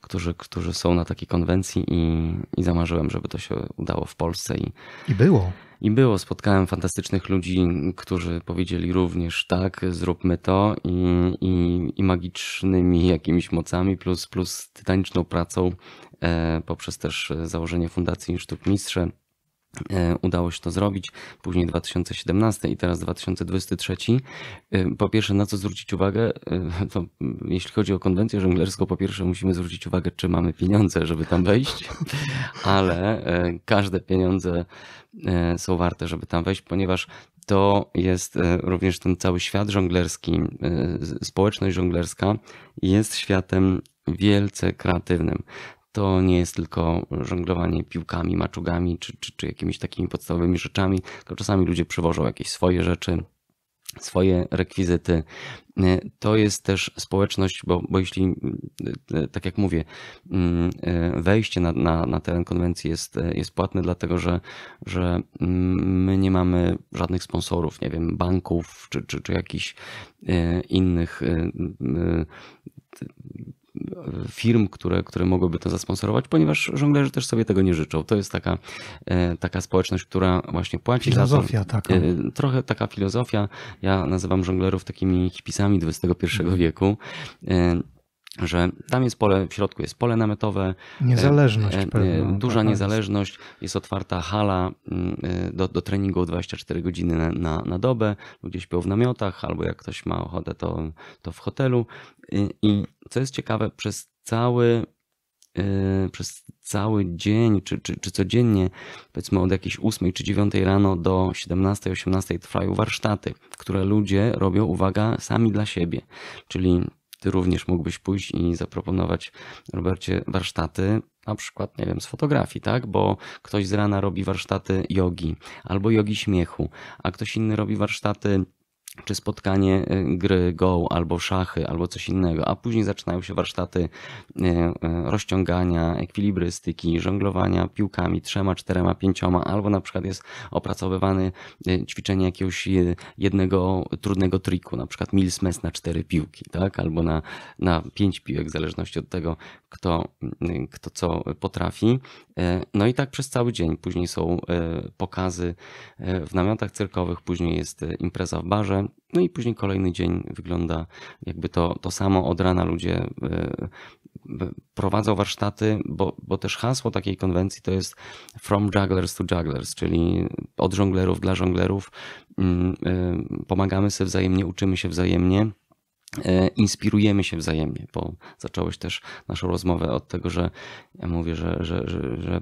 którzy, którzy są na takiej konwencji i, i zamarzyłem, żeby to się udało w Polsce. I, I było. I było. Spotkałem fantastycznych ludzi, którzy powiedzieli również tak, zróbmy to i, i, i magicznymi jakimiś mocami plus, plus tytaniczną pracą e, poprzez też założenie Fundacji Sztuk Mistrze E, udało się to zrobić, później 2017 i teraz 2023. E, po pierwsze, na co zwrócić uwagę? E, to, mm, jeśli chodzi o konwencję żonglerską, po pierwsze musimy zwrócić uwagę, czy mamy pieniądze, żeby tam wejść, ale każde pieniądze są warte, żeby tam wejść, ponieważ to jest również ten cały świat żonglerski, społeczność żonglerska jest światem wielce kreatywnym to nie jest tylko żonglowanie piłkami, maczugami czy, czy, czy jakimiś takimi podstawowymi rzeczami, tylko czasami ludzie przywożą jakieś swoje rzeczy, swoje rekwizyty. E, to jest też społeczność, bo, bo jeśli, e, e, tak jak mówię, mm, wejście na, na, na teren konwencji jest, jest płatne, dlatego że, że mm, my nie mamy żadnych sponsorów, nie wiem, banków czy, czy, czy jakichś innych firm, które, które mogłyby to zasponsorować, ponieważ żonglerzy też sobie tego nie życzą. To jest taka, e, taka społeczność, która właśnie płaci filozofia za to. Taka. E, trochę taka filozofia. Ja nazywam żonglerów takimi hipisami XXI wieku. E, że tam jest pole, w środku jest pole namiotowe. E, niezależność. E, e, pewna, no duża tak, tak. niezależność. Jest otwarta hala mm, do, do treningów 24 godziny na, na, na, dobę. Ludzie śpią w namiotach albo jak ktoś ma ochotę to, to w hotelu. I co jest ciekawe, przez cały przez cały dzień, czy, czy, czy codziennie, powiedzmy od jakiejś 8 czy 9 rano do 17, 18 trwają warsztaty, które ludzie robią, uwaga, sami dla siebie. Czyli ty również mógłbyś pójść i zaproponować Robercie warsztaty, na przykład, nie wiem, z fotografii, tak? Bo ktoś z rana robi warsztaty jogi albo jogi śmiechu, a ktoś inny robi warsztaty czy spotkanie e, gry Go, albo szachy, albo coś innego, a później zaczynają się warsztaty e, e, rozciągania, ekwilibrystyki, żonglowania piłkami trzema, czterema, pięcioma, albo na przykład jest opracowywany ćwiczenie jakiegoś jednego trudnego triku, na przykład milsmes na cztery piłki, tak? albo na, na pięć piłek, w zależności od tego, kto, kto co potrafi. No i tak przez cały dzień. Później są pokazy w namiotach cyrkowych, później jest impreza w barze, no i później kolejny dzień wygląda jakby to, to samo od rana ludzie e, prowadzą warsztaty, bo, bo też hasło takiej konwencji to jest From Jugglers to Jugglers, czyli od żonglerów dla żonglerów. Mm, e, pomagamy sobie wzajemnie, uczymy się wzajemnie e, inspirujemy się wzajemnie, bo zacząłeś też naszą rozmowę od tego, że ja mówię, że, że, że, że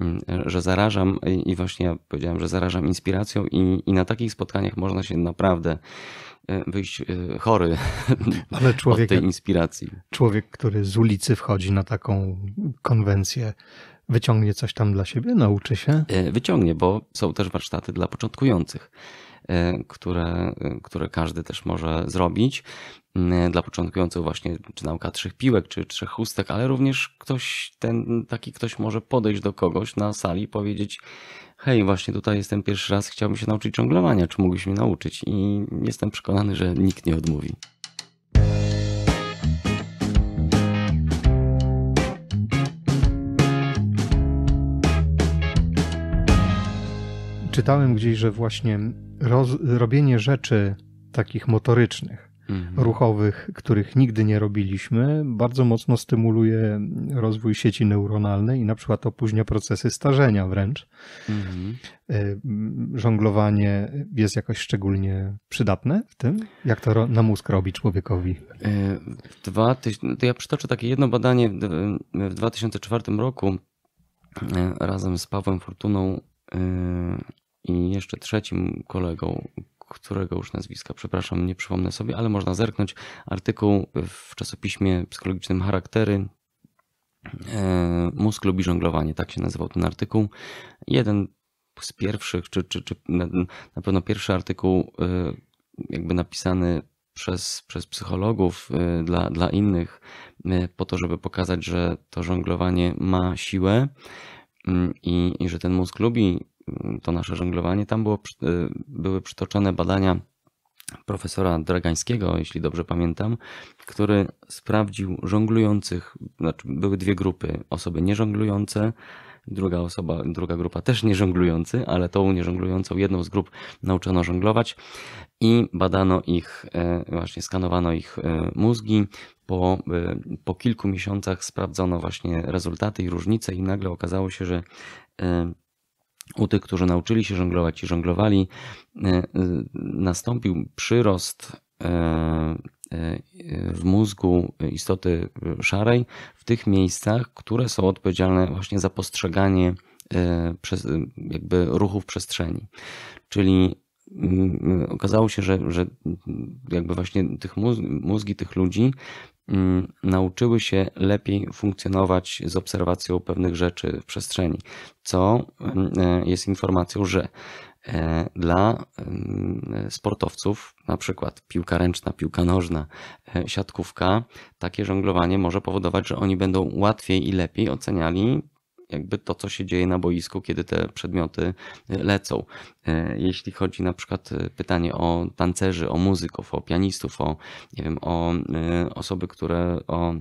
Mm, że zarażam i właśnie ja powiedziałem, że zarażam inspiracją i, i na takich spotkaniach można się naprawdę e, wyjść e, chory Ale człowiek, od tej inspiracji. Człowiek, który z ulicy wchodzi na taką konwencję, wyciągnie coś tam dla siebie, nauczy się? E, wyciągnie, bo są też warsztaty dla początkujących. E, które, e, które każdy też może zrobić. Mm, e, dla początkujących właśnie czy nauka trzech piłek, czy trzech chustek, ale również ktoś, ten taki ktoś może podejść do kogoś na sali i powiedzieć hej, właśnie tutaj jestem pierwszy raz, chciałbym się nauczyć żonglowania, czy mógłbyś mnie nauczyć? I jestem przekonany, że nikt nie odmówi. Czytałem gdzieś, że właśnie roz, robienie rzeczy takich motorycznych, mhm. ruchowych, których nigdy nie robiliśmy, bardzo mocno stymuluje rozwój sieci neuronalnej i na przykład opóźnia procesy starzenia wręcz. Mhm. E, żonglowanie jest jakoś szczególnie przydatne w tym? Jak to na mózg robi człowiekowi? E, dwa, no to ja przytoczę takie jedno badanie e, w 2004 roku razem z Pawłem Fortuną i jeszcze trzecim kolegą, którego już nazwiska, przepraszam, nie przypomnę sobie, ale można zerknąć, artykuł w czasopiśmie psychologicznym Charaktery, e, Mózg lubi żonglowanie, tak się nazywał ten artykuł. Jeden z pierwszych, czy, czy, czy na, pewno pierwszy artykuł, e, jakby napisany przez, przez psychologów e, dla, dla innych, po to, żeby pokazać, że to żonglowanie ma siłę mm, i, i że ten mózg lubi to nasze żonglowanie. Tam było, y, były przytoczone badania profesora Dragańskiego, jeśli dobrze pamiętam, który sprawdził żonglujących, znaczy były dwie grupy, osoby nieżonglujące, druga osoba, druga grupa też nieżonglujący, ale tą nieżonglującą jedną z grup nauczono żonglować i badano ich, e, właśnie skanowano ich e, mózgi. Po, e, po kilku miesiącach sprawdzono właśnie rezultaty i różnice i nagle okazało się, że u tych, którzy nauczyli się żonglować i żonglowali, e, e, nastąpił przyrost e, w mózgu istoty szarej w tych miejscach, które są odpowiedzialne właśnie za postrzeganie jakby ruchów przestrzeni. Czyli mm, mm, okazało się, że, że mm, jakby właśnie tych mózgi tych ludzi Mm, nauczyły się lepiej funkcjonować z obserwacją pewnych rzeczy w przestrzeni, co mm, e, jest informacją, że e, dla mm, sportowców, na przykład piłka ręczna, piłka nożna, e, siatkówka, takie żonglowanie może powodować, że oni będą łatwiej i lepiej oceniali jakby to, co się dzieje na boisku, kiedy te przedmioty e, lecą. E, jeśli chodzi na przykład e, pytanie o tancerzy, o muzyków, o pianistów, o, nie wiem, o osoby, które o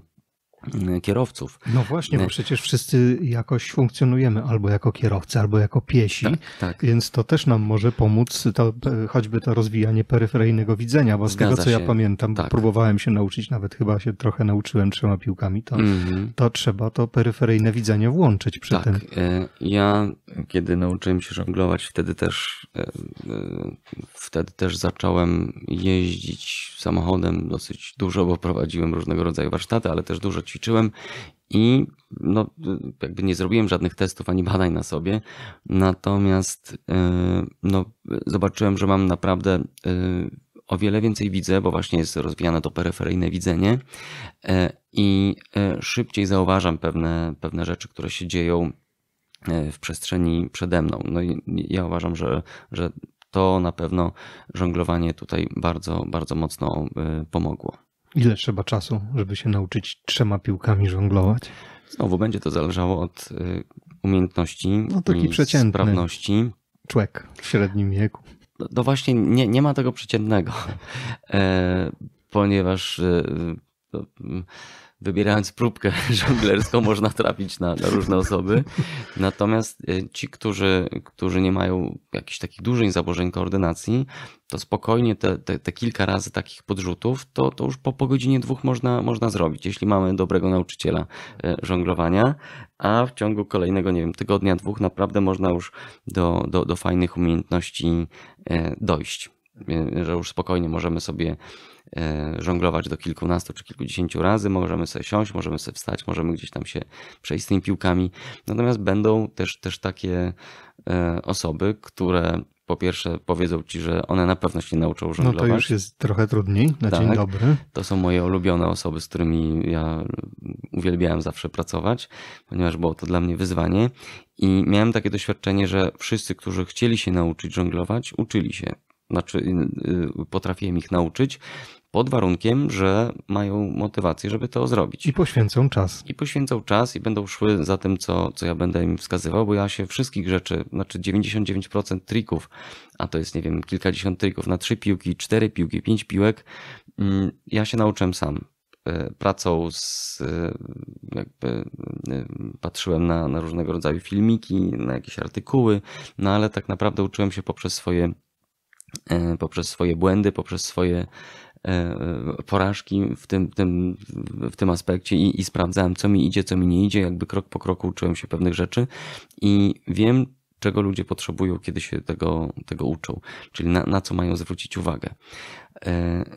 Y, kierowców. No właśnie, bo y, przecież wszyscy jakoś funkcjonujemy albo jako kierowcy, albo jako piesi, tak, tak. więc to też nam może pomóc to, e, choćby to rozwijanie peryferyjnego widzenia, bo z Zgadza tego co się. ja pamiętam, tak. próbowałem się nauczyć, nawet chyba się trochę nauczyłem trzema piłkami, to, mhm. to trzeba to peryferyjne widzenie włączyć przy tak. tym. E, ja kiedy nauczyłem się żonglować, wtedy też e, wtedy też zacząłem jeździć samochodem dosyć dużo, bo prowadziłem różnego rodzaju warsztaty, ale też dużo ci ćwiczyłem i no, jakby nie zrobiłem żadnych testów ani badań na sobie, natomiast y, no, zobaczyłem, że mam naprawdę y, o wiele więcej widzę, bo właśnie jest rozwijane to peryferyjne widzenie e, i e, szybciej zauważam pewne, pewne rzeczy, które się dzieją e, w przestrzeni przede mną. No i ja uważam, że, że to na pewno żonglowanie tutaj bardzo, bardzo mocno y, pomogło. Ile trzeba czasu, żeby się nauczyć trzema piłkami żonglować? Znowu będzie to zależało od y, umiejętności no, taki i przeciętny sprawności. Człek w średnim wieku. No, no właśnie, nie, nie ma tego przeciętnego, e, ponieważ y, y, mm, wybierając próbkę żonglerską można trafić na, na, różne osoby. Natomiast e, ci, którzy, którzy nie mają jakichś takich dużych zaburzeń koordynacji, to spokojnie te, te, te, kilka razy takich podrzutów, to, to już po, po godzinie dwóch można, można zrobić, jeśli mamy dobrego nauczyciela e, żonglowania, a w ciągu kolejnego, nie wiem, tygodnia, dwóch naprawdę można już do, do, do fajnych umiejętności e, dojść że już spokojnie możemy sobie E, żonglować do kilkunastu czy kilkudziesięciu razy, możemy sobie siąść, możemy sobie wstać, możemy gdzieś tam się przejść z tymi piłkami. Natomiast będą też, też takie e, osoby, które po pierwsze powiedzą ci, że one na pewno się nauczą żonglować. No to już jest trochę trudniej na tak. dzień dobry. To są moje ulubione osoby, z którymi ja uwielbiałem zawsze pracować, ponieważ było to dla mnie wyzwanie. I miałem takie doświadczenie, że wszyscy, którzy chcieli się nauczyć żonglować, uczyli się znaczy y, y, potrafiłem ich nauczyć, pod warunkiem, że mają motywację, żeby to zrobić. I poświęcą czas. I poświęcą czas i będą szły za tym, co, co ja będę im wskazywał, bo ja się wszystkich rzeczy, znaczy 99% trików, a to jest, nie wiem, kilkadziesiąt trików na trzy piłki, cztery piłki, pięć piłek, mm, ja się nauczyłem sam e, pracą z, e, jakby e, patrzyłem na, na różnego rodzaju filmiki, na jakieś artykuły, no ale tak naprawdę uczyłem się poprzez swoje E, poprzez swoje błędy, poprzez swoje e, e, porażki w tym, tym, w tym aspekcie i, i sprawdzałem, co mi idzie, co mi nie idzie, jakby krok po kroku uczyłem się pewnych rzeczy i wiem, czego ludzie potrzebują, kiedy się tego, tego uczą, czyli na, na co mają zwrócić uwagę.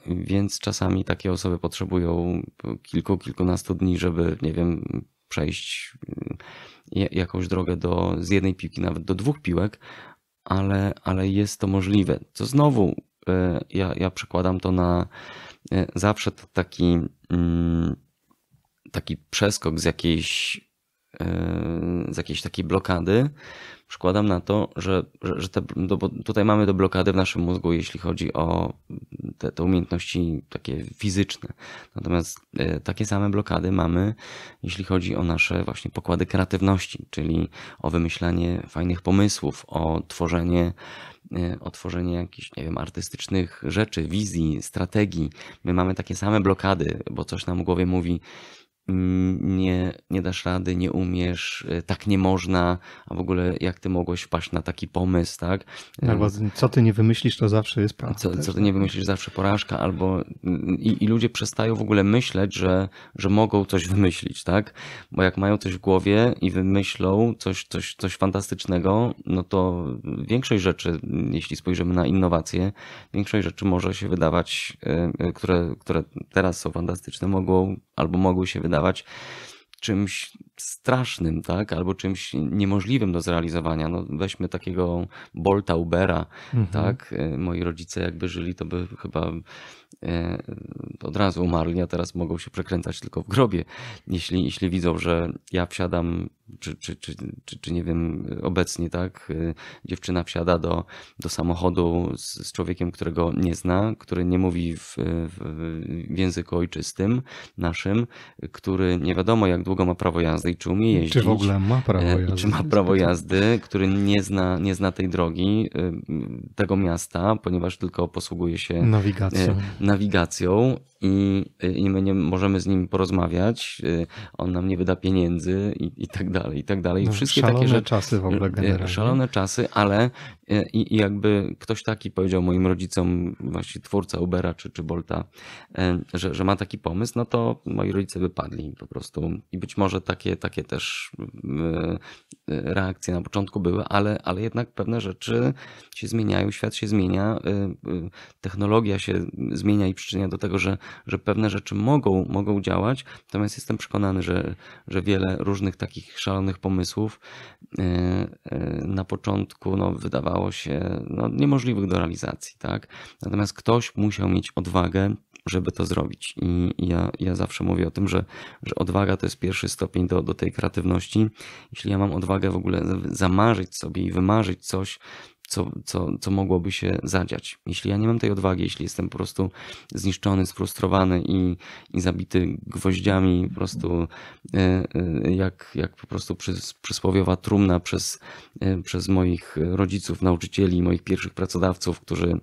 Więc czasami takie osoby potrzebują kilku, kilkunastu dni, żeby, nie wiem, przejść mm, jakąś drogę do, z jednej piłki nawet do dwóch piłek, ale, ale jest to możliwe. Co znowu, e, ja, ja przekładam to na e, zawsze taki, mm, taki przeskok z jakiejś z jakiejś takiej blokady, przykładam na to, że, że, że te, no bo tutaj mamy do blokady w naszym mózgu, jeśli chodzi o te, te umiejętności takie fizyczne. Natomiast e, takie same blokady mamy, jeśli chodzi o nasze właśnie pokłady kreatywności, czyli o wymyślanie fajnych pomysłów, o tworzenie e, o tworzenie jakichś, nie wiem, artystycznych rzeczy, wizji, strategii. My mamy takie same blokady, bo coś nam w głowie mówi, Mm, nie, nie dasz rady, nie umiesz, e, tak nie można, a w ogóle jak ty mogłeś wpaść na taki pomysł, tak? Albo tak, co ty nie wymyślisz, to zawsze jest prawda. Co, co, ty tak? nie wymyślisz, zawsze porażka, albo mm, i, i ludzie przestają w ogóle myśleć, że, że mogą coś wymyślić, tak? Bo jak mają coś w głowie i wymyślą coś, coś, coś fantastycznego, no to większość rzeczy, jeśli spojrzymy na innowacje, większość rzeczy może się wydawać, e, e, które, które teraz są fantastyczne, mogą albo mogły się wydawać wydawać czymś strasznym, tak? Albo czymś niemożliwym do zrealizowania. No weźmy takiego Bolta Ubera, mhm. tak? Y, moi rodzice jakby żyli, to by chyba E, od razu umarli, a teraz mogą się przekręcać tylko w grobie. Jeśli, jeśli widzą, że ja wsiadam, czy, czy, czy, czy, nie wiem, obecnie, tak, e, dziewczyna wsiada do, do samochodu z, człowiekiem, którego nie zna, który nie mówi w, języku ojczystym naszym, który nie wiadomo jak długo ma prawo jazdy i czy umie jeździć. Czy w ogóle ma prawo e, jazdy. Czy ma prawo jazdy, który nie zna, nie zna tej drogi, tego miasta, ponieważ tylko posługuje się nawigacją nawigacją i, i my nie możemy z nim porozmawiać, y, on nam nie wyda pieniędzy i, i tak dalej, i tak dalej. No, Wszystkie szalone takie rzeczy, czasy w ogóle y, y, generalnie. Szalone czasy, ale i, i jakby ktoś taki powiedział moim rodzicom, właśnie twórca Ubera czy, czy Bolta, że, że ma taki pomysł, no to moi rodzice wypadli po prostu. I być może takie, takie też reakcje na początku były, ale, ale jednak pewne rzeczy się zmieniają, świat się zmienia, technologia się zmienia i przyczynia do tego, że że pewne rzeczy mogą, mogą działać, natomiast jestem przekonany, że, że wiele różnych takich szalonych pomysłów e, e, na początku no, wydawało się no, niemożliwych do realizacji. Tak? Natomiast ktoś musiał mieć odwagę, żeby to zrobić. I ja, ja zawsze mówię o tym, że, że odwaga to jest pierwszy stopień do, do tej kreatywności. Jeśli ja mam odwagę w ogóle zamarzyć sobie i wymarzyć coś, co, co, co mogłoby się zadziać. Jeśli ja nie mam tej odwagi, jeśli jestem po prostu zniszczony, sfrustrowany i, i zabity gwoździami, po prostu e, e, jak, jak po prostu przys, przysłowiowa trumna przez, e, przez moich rodziców, nauczycieli, moich pierwszych pracodawców, którzy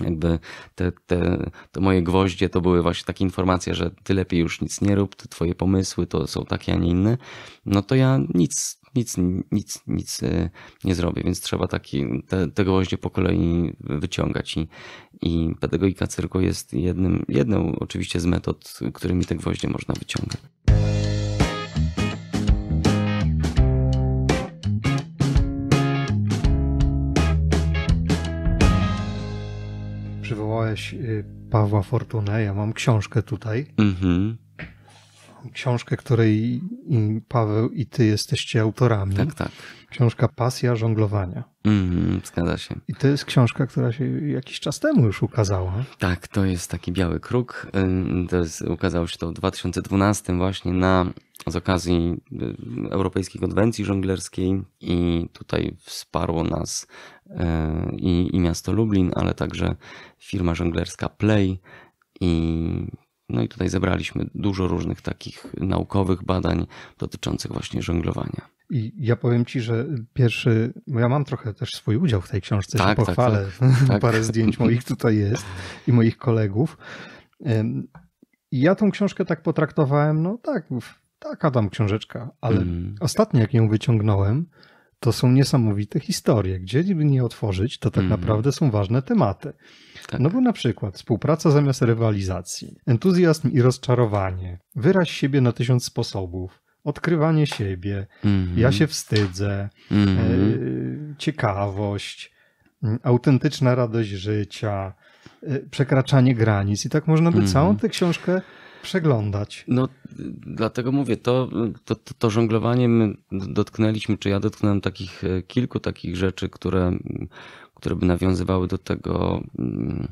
jakby te, te, te moje gwoździe to były właśnie takie informacje, że ty lepiej już nic nie rób, te twoje pomysły to są takie, a nie inne, no to ja nic nic, nic, nic e, nie zrobię, więc trzeba taki, te, te gwoździe po kolei wyciągać i, i pedagogika cyrku jest jednym, jedną oczywiście z metod, którymi te gwoździe można wyciągać. Przywołałeś y, Pawła Fortunę, ja mam książkę tutaj. Mhm książkę, której Paweł i ty jesteście autorami. Tak, tak. Książka Pasja żonglowania. Mm, zgadza się. I to jest książka, która się jakiś czas temu już ukazała. Tak, to jest taki biały kruk. To jest, ukazało się to w 2012 właśnie na z okazji y, Europejskiej Konwencji Żonglerskiej i tutaj wsparło nas y, i, i miasto Lublin, ale także firma żonglerska Play i no i tutaj zebraliśmy dużo różnych takich naukowych badań dotyczących właśnie żonglowania. I ja powiem ci, że pierwszy, bo ja mam trochę też swój udział w tej książce, tak, się tak, tak. pochwalę. Tak, tak, Parę zdjęć moich tutaj jest i moich kolegów. I ja tą książkę tak potraktowałem, no tak, taka tam książeczka, ale mm. ostatnio jak ją wyciągnąłem, to są niesamowite historie. Gdzie by nie otworzyć, to tak mm. naprawdę są ważne tematy. Tak. No bo na przykład współpraca zamiast rywalizacji, entuzjazm i rozczarowanie, wyraz siebie na tysiąc sposobów, odkrywanie siebie, mm. ja się wstydzę, mm. e, ciekawość, autentyczna radość życia, e, przekraczanie granic. I tak można by całą mhm. tę książkę przeglądać. No, dlatego mówię, to, to, to, to żonglowanie my dotknęliśmy, czy ja dotknąłem takich e, kilku takich rzeczy, które, które by nawiązywały do tego mm,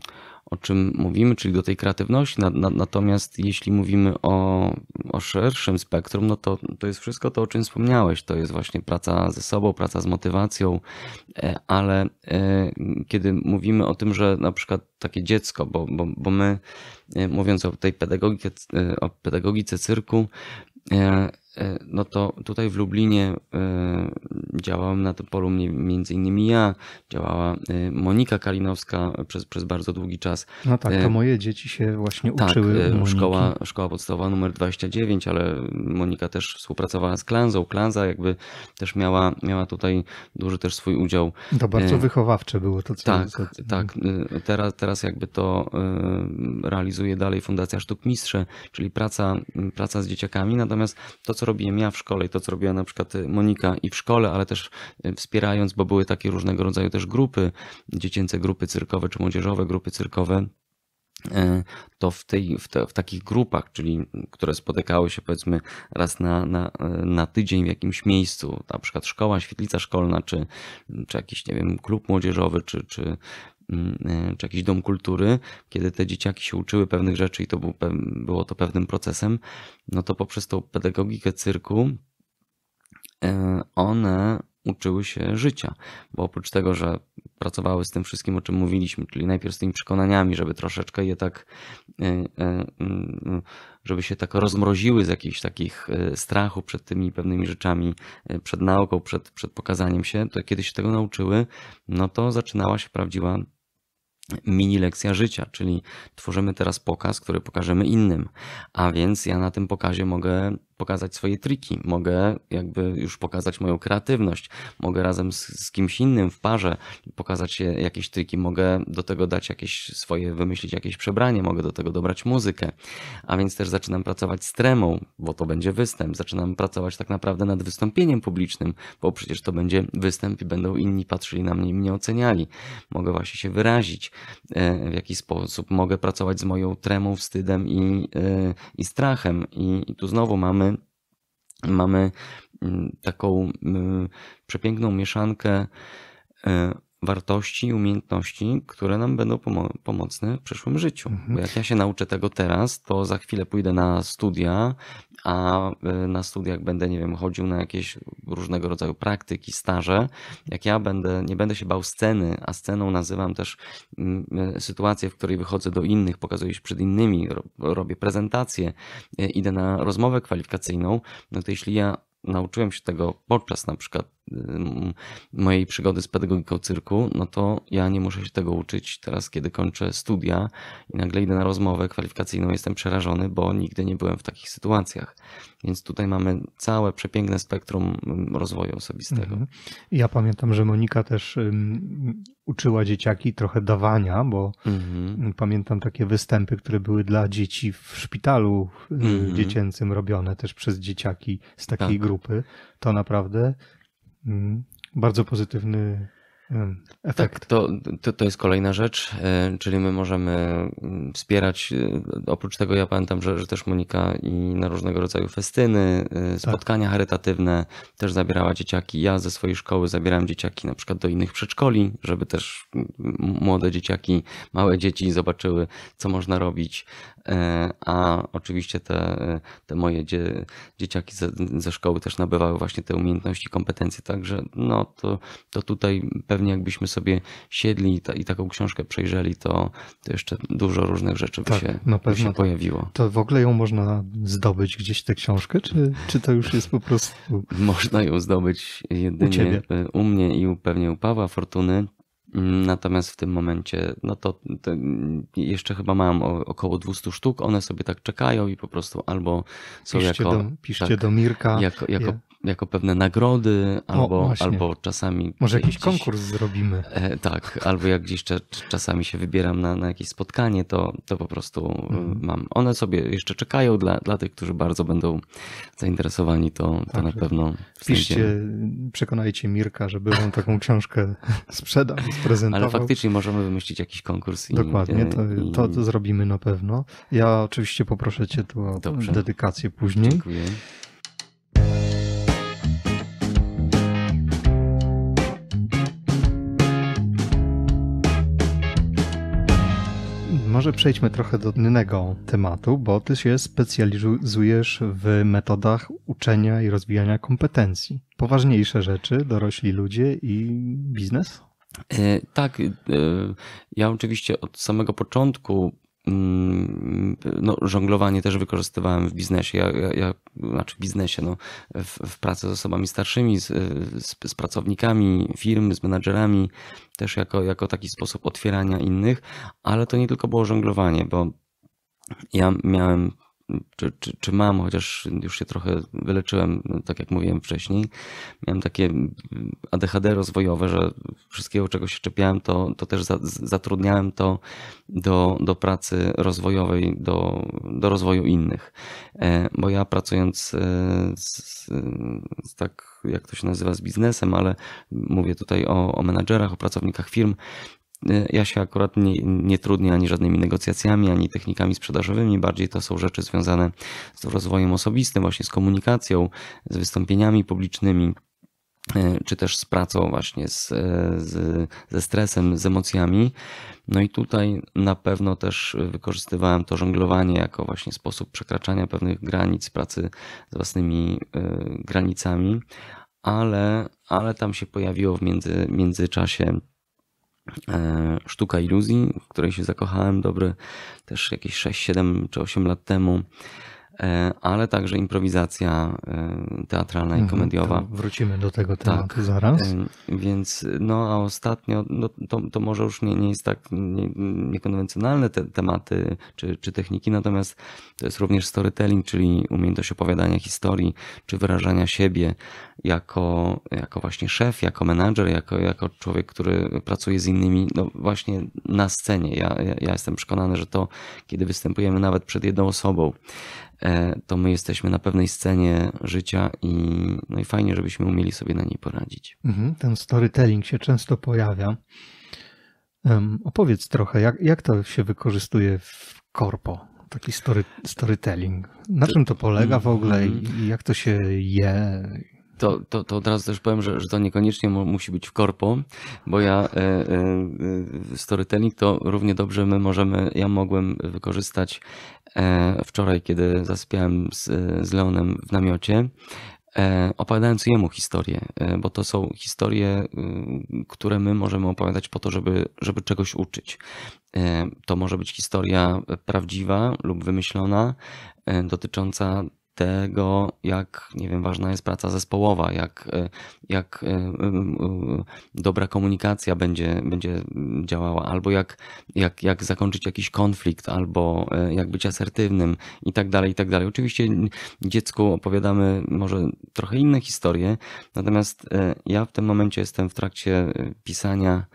o czym mówimy, czyli do tej kreatywności. natomiast jeśli mówimy o, o szerszym spektrum, no to, to jest wszystko to, o czym wspomniałeś. To jest właśnie praca ze sobą, praca z motywacją, e, ale e, kiedy mówimy o tym, że na przykład takie dziecko, bo, bo, bo my e, mówiąc o tej pedagogice, o pedagogice cyrku, E, no to tutaj w Lublinie e, działałem na tym polu między innymi ja, działała e, Monika Kalinowska przez, przez bardzo długi czas. No tak, to moje dzieci się właśnie tak, uczyły Szkoła, szkoła podstawowa numer 29, ale Monika też współpracowała z Klanzą. Klanza jakby też miała, miała tutaj duży też swój udział. To bardzo wychowawcze było to, co Tak, jest. tak. Teraz, teraz jakby to realizuje dalej Fundacja Sztuk Mistrze, czyli praca, praca z dzieciakami, natomiast to, co robiłem ja w szkole i to, co robiła na przykład y, Monika i w szkole, ale też y, wspierając, bo były takie różnego rodzaju też grupy, dziecięce grupy cyrkowe czy młodzieżowe grupy cyrkowe, y, to w, tej, w, te, w, takich grupach, czyli które spotykały się powiedzmy raz na, na, na tydzień w jakimś miejscu, na przykład szkoła, świetlica szkolna, czy, czy jakiś, nie wiem, klub młodzieżowy, czy, czy Mm, e, czy jakiś dom kultury, kiedy te dzieciaki się uczyły pewnych rzeczy i to był, było to pewnym procesem, no to poprzez tą pedagogikę cyrku e, one uczyły się życia, bo oprócz tego, że pracowały z tym wszystkim, o czym mówiliśmy, czyli najpierw z tymi przekonaniami, żeby troszeczkę je tak, e, mm, mm, żeby się tak rozmroziły z jakichś takich strachu przed tymi pewnymi rzeczami, przed nauką, przed, przed pokazaniem się, to kiedy się tego nauczyły, no to zaczynała się prawdziwa mini lekcja życia, czyli tworzymy teraz pokaz, który pokażemy innym. A więc ja na tym pokazie mogę pokazać swoje triki, mogę jakby już pokazać moją kreatywność, mogę razem z, z kimś innym w parze pokazać jakieś triki, mogę do tego dać jakieś swoje, wymyślić jakieś przebranie, mogę do tego dobrać muzykę, a więc też zaczynam pracować z tremą, bo to będzie występ, zaczynam pracować tak naprawdę nad wystąpieniem publicznym, bo przecież to będzie występ i będą inni patrzyli na mnie i mnie oceniali. Mogę właśnie się wyrazić e, w jakiś sposób, mogę pracować z moją tremą, wstydem i, e, i strachem i, i tu znowu mamy mamy mm, taką mm, przepiękną mieszankę e, wartości i umiejętności, które nam będą pomo- pomocne w przyszłym życiu. Mhm. Bo jak ja się nauczę tego teraz, to za chwilę pójdę na studia, a e, na studiach będę, nie wiem, chodził na jakieś różnego rodzaju praktyki, staże. Jak ja będę, nie będę się bał sceny, a sceną nazywam też mm, e, sytuację, w której wychodzę do innych, pokazuję się przed innymi, robię prezentację, e, idę na rozmowę kwalifikacyjną, no to jeśli ja nauczyłem się tego podczas na przykład Y, mojej przygody z pedagogiką cyrku, no to ja nie muszę się tego uczyć. Teraz, kiedy kończę studia i nagle idę na rozmowę kwalifikacyjną, jestem przerażony, bo nigdy nie byłem w takich sytuacjach. Więc tutaj mamy całe przepiękne spektrum mm, rozwoju osobistego. Mhm. Ja pamiętam, że Monika też uczyła dzieciaki trochę dawania, bo mhm. pamiętam takie występy, które były dla dzieci w szpitalu y, mhm. dziecięcym robione też przez dzieciaki z takiej tak. grupy. To naprawdę Mm, bardzo pozytywny efekt. Tak, to, to, to jest kolejna rzecz, e, czyli my możemy mm, wspierać, e, oprócz tego ja pamiętam, że, że też Monika i na różnego rodzaju festyny, e, tak. spotkania tak. charytatywne też zabierała dzieciaki. Ja ze swojej szkoły zabierałem dzieciaki na przykład do innych przedszkoli, żeby też młode dzieciaki, małe dzieci zobaczyły, co można robić. E, a oczywiście te, te moje dzie, dzieciaki ze, ze, szkoły też nabywały właśnie te umiejętności, kompetencje, także no to, to tutaj pewnie jakbyśmy sobie siedli i, ta, i taką książkę przejrzeli, to, to jeszcze dużo różnych rzeczy tak, by się, na pewno by tak. się pojawiło. To w ogóle ją można zdobyć gdzieś tę książkę, czy, czy to już jest po prostu... Można ją zdobyć jedynie u, u mnie i u, pewnie u Pawła Fortuny. Natomiast w tym momencie, no to, to jeszcze chyba mam około 200 sztuk, one sobie tak czekają i po prostu albo są piszcie jako. Do, piszcie tak, do Mirka. Jako, jako, jako pewne nagrody, albo, o, albo czasami. Może jakiś gdzieś, konkurs zrobimy. E, tak, albo jak gdzieś czasami się wybieram na, na jakieś spotkanie, to, to po prostu e, mhm. mam. One sobie jeszcze czekają dla, dla tych, którzy bardzo będą zainteresowani, to, to tak, na tak. pewno. Piszcie, przekonajcie Mirka, żeby wam taką książkę sprzedał i sprezentował. Ale faktycznie możemy wymyślić jakiś konkurs. I, Dokładnie, e, to, i... to, to zrobimy na pewno. Ja oczywiście poproszę cię tu o Dobrze. dedykację później. Dziękuję. może przejdźmy trochę do innego tematu, bo ty się specjalizujesz w metodach uczenia i rozwijania kompetencji. Poważniejsze rzeczy, dorośli ludzie i biznes? E, tak, e, ja oczywiście od samego początku Mm, no, żonglowanie też wykorzystywałem w biznesie, ja, ja, ja znaczy w biznesie, no, w, w, pracy z osobami starszymi, z, z, z pracownikami firmy z menadżerami, też jako, jako taki sposób otwierania innych, ale to nie tylko było żonglowanie, bo ja miałem czy, czy, czy mam, chociaż już się trochę wyleczyłem, no, tak jak mówiłem wcześniej. Miałem takie ADHD rozwojowe, że wszystkiego, czego się czepiałem, to, to też za, zatrudniałem to do, do pracy rozwojowej, do, do rozwoju innych. E, bo ja pracując e, z, z tak jak to się nazywa, z biznesem, ale mówię tutaj o, o menadżerach, o pracownikach firm, E, ja się akurat nie, nie trudnię ani żadnymi negocjacjami, ani technikami sprzedażowymi. Bardziej to są rzeczy związane z rozwojem osobistym, właśnie z komunikacją, z wystąpieniami publicznymi e, czy też z pracą, właśnie z, e, z, ze stresem, z emocjami. No i tutaj na pewno też wykorzystywałem to żonglowanie jako właśnie sposób przekraczania pewnych granic pracy z własnymi granicami, ale, ale tam się pojawiło w między, międzyczasie E, sztuka Iluzji, w której się zakochałem, dobry też jakieś 6, 7 czy 8 lat temu. E, ale także improwizacja e, teatralna i mhm, komediowa. wrócimy do tego tak. tematu tak. zaraz. Więc no a ostatnio, no, to, to może już nie, nie jest tak niekonwencjonalne te tematy czy, czy techniki, natomiast to jest również storytelling, czyli umiejętność opowiadania historii, czy wyrażania siebie jako, jako właśnie szef, jako menadżer, jako, jako człowiek, który pracuje z innymi, no właśnie na scenie. Ja, ja, ja jestem przekonany, że to, kiedy występujemy nawet przed jedną osobą, E, to my jesteśmy na pewnej scenie życia i, no i fajnie, żebyśmy umieli sobie na niej poradzić. Mhm, ten storytelling się często pojawia. Opowiedz trochę, jak, jak to się wykorzystuje w korpo, taki story, storytelling? Na czym to polega w ogóle mhm. i jak to się je? to, to, to od razu też powiem, że, że to niekoniecznie musi być w korpo, bo ja y, y, storytelling to równie dobrze my możemy, ja mogłem wykorzystać wczoraj, kiedy zasypiałem z, z Leonem w namiocie, opowiadając jemu historię, bo to są historie, które my możemy opowiadać po to, żeby, żeby czegoś uczyć. To może być historia prawdziwa lub wymyślona, dotycząca tego, jak, nie wiem, ważna jest praca zespołowa, jak, e, jak e, dobra komunikacja będzie, będzie działała, albo jak, jak, jak zakończyć jakiś konflikt, albo e, jak być asertywnym i tak dalej, i tak dalej. Oczywiście dziecku opowiadamy może trochę inne historie, natomiast ja w tym momencie jestem w trakcie pisania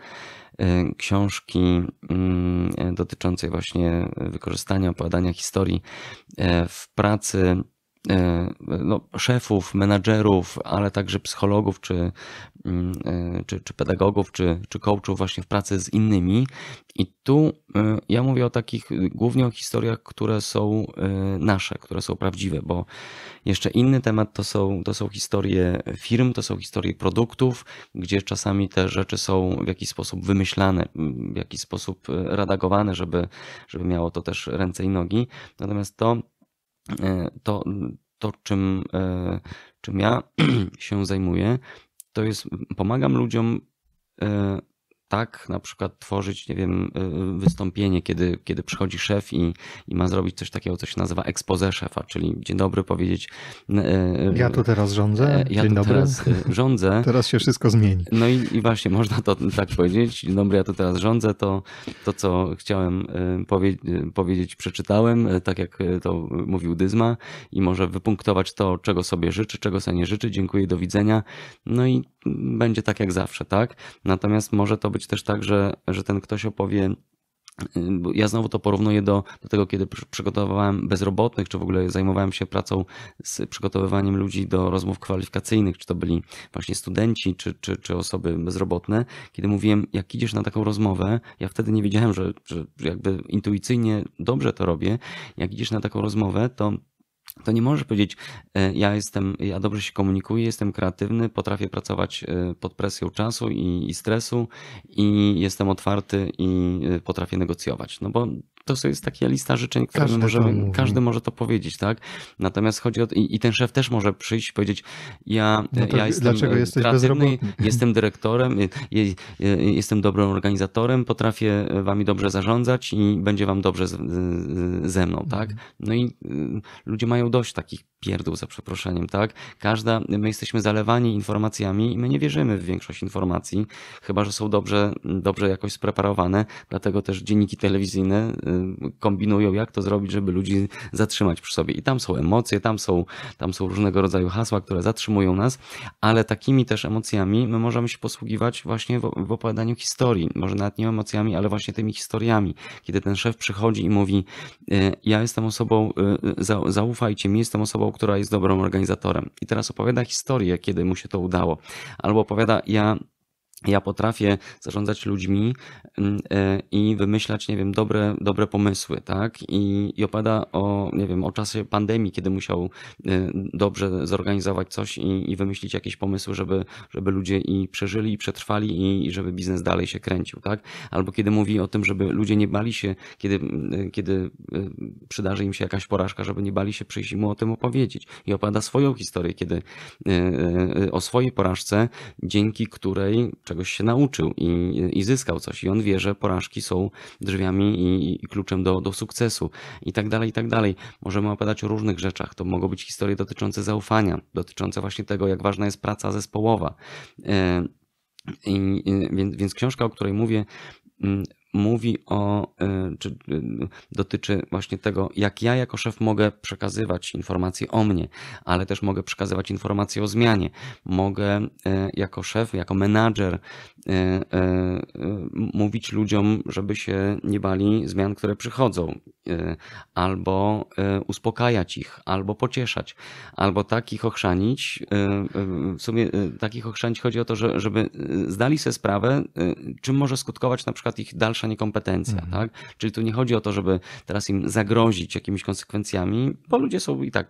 książki mm, dotyczącej właśnie wykorzystania opowiadania historii w pracy E, no, szefów, menadżerów, ale także psychologów, czy, mm, e, czy, czy pedagogów, czy, czy coachów właśnie w pracy z innymi. I tu e, ja mówię o takich, głównie o historiach, które są nasze, które są prawdziwe, bo jeszcze inny temat to są, to są historie firm, to są historie produktów, gdzie czasami te rzeczy są w jakiś sposób wymyślane, w jakiś sposób redagowane, żeby, żeby miało to też ręce i nogi. Natomiast to E, to, to czym, e, czym ja się zajmuję, to jest pomagam ludziom e, tak na przykład tworzyć, nie wiem, y, y, wystąpienie, kiedy, kiedy przychodzi szef i, i ma zrobić coś takiego, co się nazywa expose szefa, czyli dzień dobry powiedzieć. Y, ja tu teraz rządzę. E, ja dzień dobry. teraz rządzę. Teraz się wszystko zmieni. No i, i właśnie można to tak powiedzieć. Dzień dobry, ja tu teraz rządzę. To, to co chciałem powie, powiedzieć, przeczytałem, tak jak to mówił Dyzma i może wypunktować to, czego sobie życzy, czego sobie nie życzy. Dziękuję, do widzenia. No i będzie tak jak zawsze, tak? Natomiast może to być też tak, że, że ten ktoś opowie, y, ja znowu to porównuję do, do tego, kiedy przygotowywałem bezrobotnych, czy w ogóle zajmowałem się pracą z przygotowywaniem ludzi do rozmów kwalifikacyjnych, czy to byli właśnie studenci, czy, czy, czy osoby bezrobotne. Kiedy mówiłem, jak idziesz na taką rozmowę, ja wtedy nie wiedziałem, że, że jakby intuicyjnie dobrze to robię. Jak idziesz na taką rozmowę, to to nie możesz powiedzieć, e, ja jestem, ja dobrze się komunikuję, jestem kreatywny, potrafię pracować e, pod presją czasu i, i, stresu i jestem otwarty i e, potrafię negocjować. No bo to jest taka lista życzeń, które każdy możemy, każdy może to powiedzieć, tak? Natomiast chodzi o to, i, i, ten szef też może przyjść i powiedzieć, ja, no ja jestem dlaczego e, jesteś kreatywny, jestem dyrektorem, e, e, jestem dobrym organizatorem, potrafię wami dobrze zarządzać i będzie wam dobrze ze mną, mhm. tak? No i ludzie mają dość takich pierdół, za przeproszeniem, tak? Każda, my jesteśmy zalewani informacjami i my nie wierzymy w większość informacji, chyba, że są dobrze, dobrze jakoś spreparowane, dlatego też dzienniki telewizyjne kombinują, jak to zrobić, żeby ludzi zatrzymać przy sobie. I tam są emocje, tam są, tam są różnego rodzaju hasła, które zatrzymują nas, ale takimi też emocjami my możemy się posługiwać właśnie w, w opowiadaniu historii. Może nawet nie emocjami, ale właśnie tymi historiami. Kiedy ten szef przychodzi i mówi: e, Ja jestem osobą, e, zaufajcie mi, jestem osobą, która jest dobrą organizatorem. I teraz opowiada historię, kiedy mu się to udało. Albo opowiada: Ja ja potrafię zarządzać ludźmi mm, e, i wymyślać, nie wiem, dobre, dobre pomysły, tak? I, I opada o, nie wiem, o czasie pandemii, kiedy musiał e, dobrze zorganizować coś i, i wymyślić jakieś pomysły, żeby, żeby ludzie i przeżyli, i przetrwali, i, i żeby biznes dalej się kręcił, tak? Albo kiedy mówi o tym, żeby ludzie nie bali się, kiedy, e, kiedy przydarzy im się jakaś porażka, żeby nie bali się przyjść i mu o tym opowiedzieć. I opada swoją historię, kiedy o swojej porażce, dzięki której czegoś się nauczył i, i zyskał coś. I on wie, że porażki są drzwiami i, i kluczem do, do sukcesu i tak dalej, i tak dalej. Możemy opowiadać o różnych rzeczach. To mogą być historie dotyczące zaufania, dotyczące właśnie tego, jak ważna jest praca zespołowa. E, więc, więc książka, o której mówię, mm, mówi o, e, czy e, dotyczy właśnie tego, jak ja jako szef mogę przekazywać informacje o mnie, ale też mogę przekazywać informacje o zmianie. Mogę e, jako szef, jako menadżer mówić ludziom, żeby się nie bali zmian, które przychodzą, albo uspokajać ich, albo pocieszać, albo takich ochrzanić. W sumie takich ochrzanić chodzi o to, żeby zdali sobie sprawę, czym może skutkować na przykład ich dalsza niekompetencja, mhm. tak? Czyli tu nie chodzi o to, żeby teraz im zagrozić jakimiś konsekwencjami, bo ludzie są i tak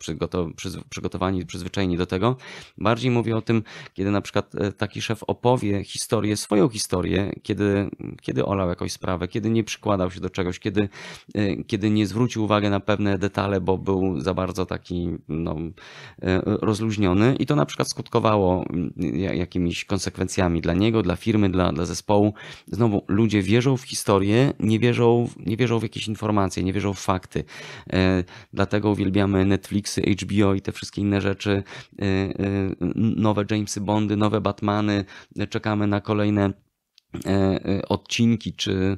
przygotowani, przyzwyczajeni do tego. Bardziej mówię o tym, kiedy na przykład e, taki szef opowie historię, swoją historię, kiedy, kiedy olał jakąś sprawę, kiedy nie przykładał się do czegoś, kiedy, e, kiedy nie zwrócił uwagi na pewne detale, bo był za bardzo taki no, e, rozluźniony i to na przykład skutkowało mm, jakimiś konsekwencjami dla niego, dla firmy, dla, dla zespołu. Znowu ludzie wierzą w historię, nie wierzą, nie wierzą w jakieś informacje, nie wierzą w fakty. E, dlatego uwielbiamy Netflixy, HBO i te wszystkie inne rzeczy, e, e, nowe Jamesy Bondy, nowe Batmany, czekamy na kolejne odcinki czy,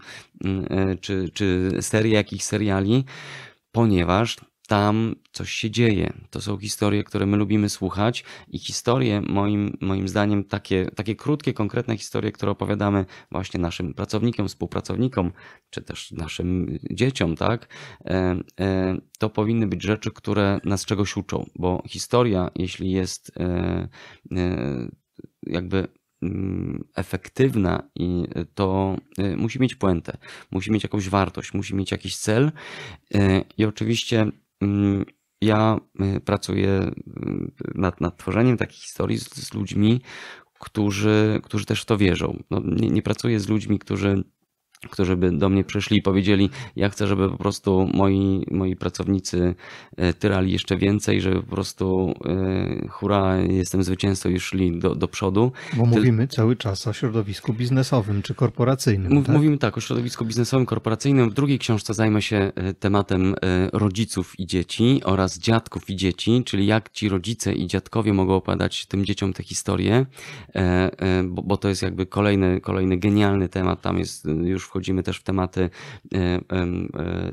czy, czy serię jakichś seriali, ponieważ tam coś się dzieje. To są historie, które my lubimy słuchać i historie, moim, moim zdaniem, takie, takie krótkie, konkretne historie, które opowiadamy właśnie naszym pracownikom, współpracownikom, czy też naszym dzieciom, tak, e, e, to powinny być rzeczy, które nas czegoś uczą, bo historia, jeśli jest e, jakby mm, efektywna i to musi mieć puentę, musi mieć jakąś wartość, musi mieć jakiś cel i oczywiście Mm, ja y, pracuję y, nad, nad tworzeniem takich historii z, z ludźmi, którzy, którzy też w to wierzą. No, nie, nie pracuję z ludźmi, którzy którzy by do mnie przyszli i powiedzieli, ja chcę, żeby po prostu moi, moi pracownicy e, tyrali jeszcze więcej, żeby po prostu y, e, hura, jestem zwycięzcą i szli do, do przodu. Bo mówimy cały czas o środowisku biznesowym czy korporacyjnym. Mów, tak? Mówimy tak, o środowisku biznesowym, korporacyjnym. W drugiej książce zajmę się e, tematem rodziców i dzieci oraz dziadków i dzieci, czyli jak ci rodzice i dziadkowie mogą opowiadać tym dzieciom te historie, bo, bo to jest jakby kolejny, kolejny genialny temat, tam jest już wchodzimy też w tematy e, e,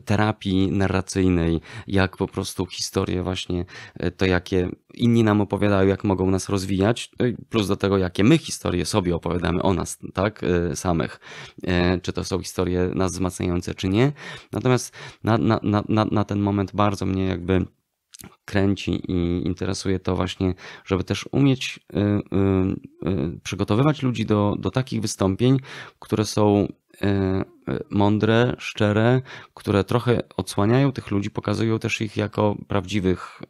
terapii narracyjnej, jak po prostu historie właśnie, e, to jakie inni nam opowiadają, jak mogą nas rozwijać, no plus do tego, jakie my historie sobie opowiadamy o nas, tak, samych. Czy to są historie nas wzmacniające, czy nie. Natomiast na, na, na, na ten moment bardzo mnie jakby kręci i interesuje to właśnie, żeby też umieć y, y, y, przygotowywać ludzi do, do takich wystąpień, które są Y, y, mądre, szczere, które trochę odsłaniają tych ludzi, pokazują też ich jako prawdziwych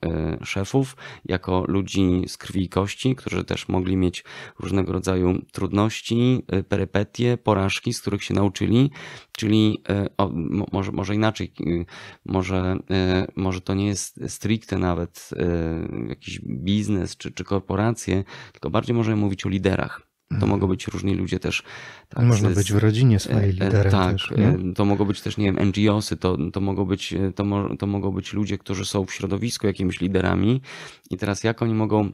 y, szefów, jako ludzi z krwi i kości, którzy też mogli mieć różnego rodzaju trudności, perypetie, porażki, z których się nauczyli, czyli o, może, może inaczej, może, może to nie jest stricte nawet jakiś biznes czy, czy korporacje, tylko bardziej możemy mówić o liderach to mhm. mogą być różni ludzie też. Tak, Można z, być w rodzinie swojej e, liderem Tak, też, e, to mogą być też, nie wiem, NGOsy, to, to, mogą być, e, to, mo, to mogą być ludzie, którzy są w środowisku jakimiś liderami i teraz jak oni mogą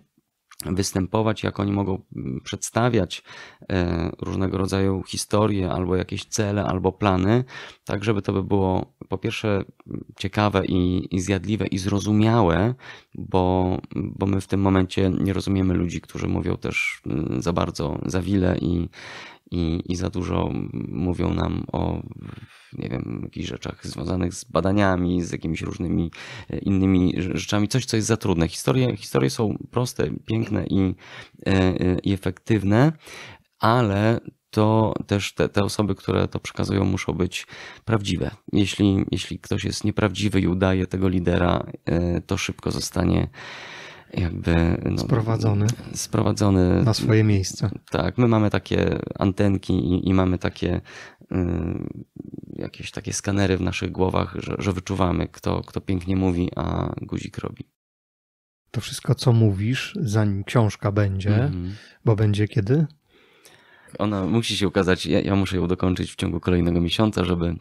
występować, jak oni mogą mm, przedstawiać e, różnego rodzaju historie, albo jakieś cele, albo plany, tak żeby to by było po pierwsze mm, ciekawe i, i, zjadliwe i zrozumiałe, bo, bo my w tym momencie nie rozumiemy ludzi, którzy mówią też mm, za bardzo, za wile i, i, i za dużo mówią nam o nie wiem, jakichś rzeczach związanych z badaniami, z jakimiś różnymi e, innymi rzeczami. Coś, co jest za trudne. Historie, historie są proste, piękne i, e, e, i efektywne, ale to też te, te, osoby, które to przekazują, muszą być prawdziwe. Jeśli, jeśli ktoś jest nieprawdziwy i udaje tego lidera, to szybko zostanie jakby no, sprowadzony, sprowadzony na swoje miejsce. Tak, my mamy takie antenki i, i mamy takie y, jakieś takie skanery w naszych głowach, że, że wyczuwamy, kto, kto pięknie mówi, a guzik robi. To wszystko, co mówisz, zanim książka będzie, mhm. bo będzie kiedy? Ona musi się ukazać. Ja, ja muszę ją dokończyć w ciągu kolejnego miesiąca, żeby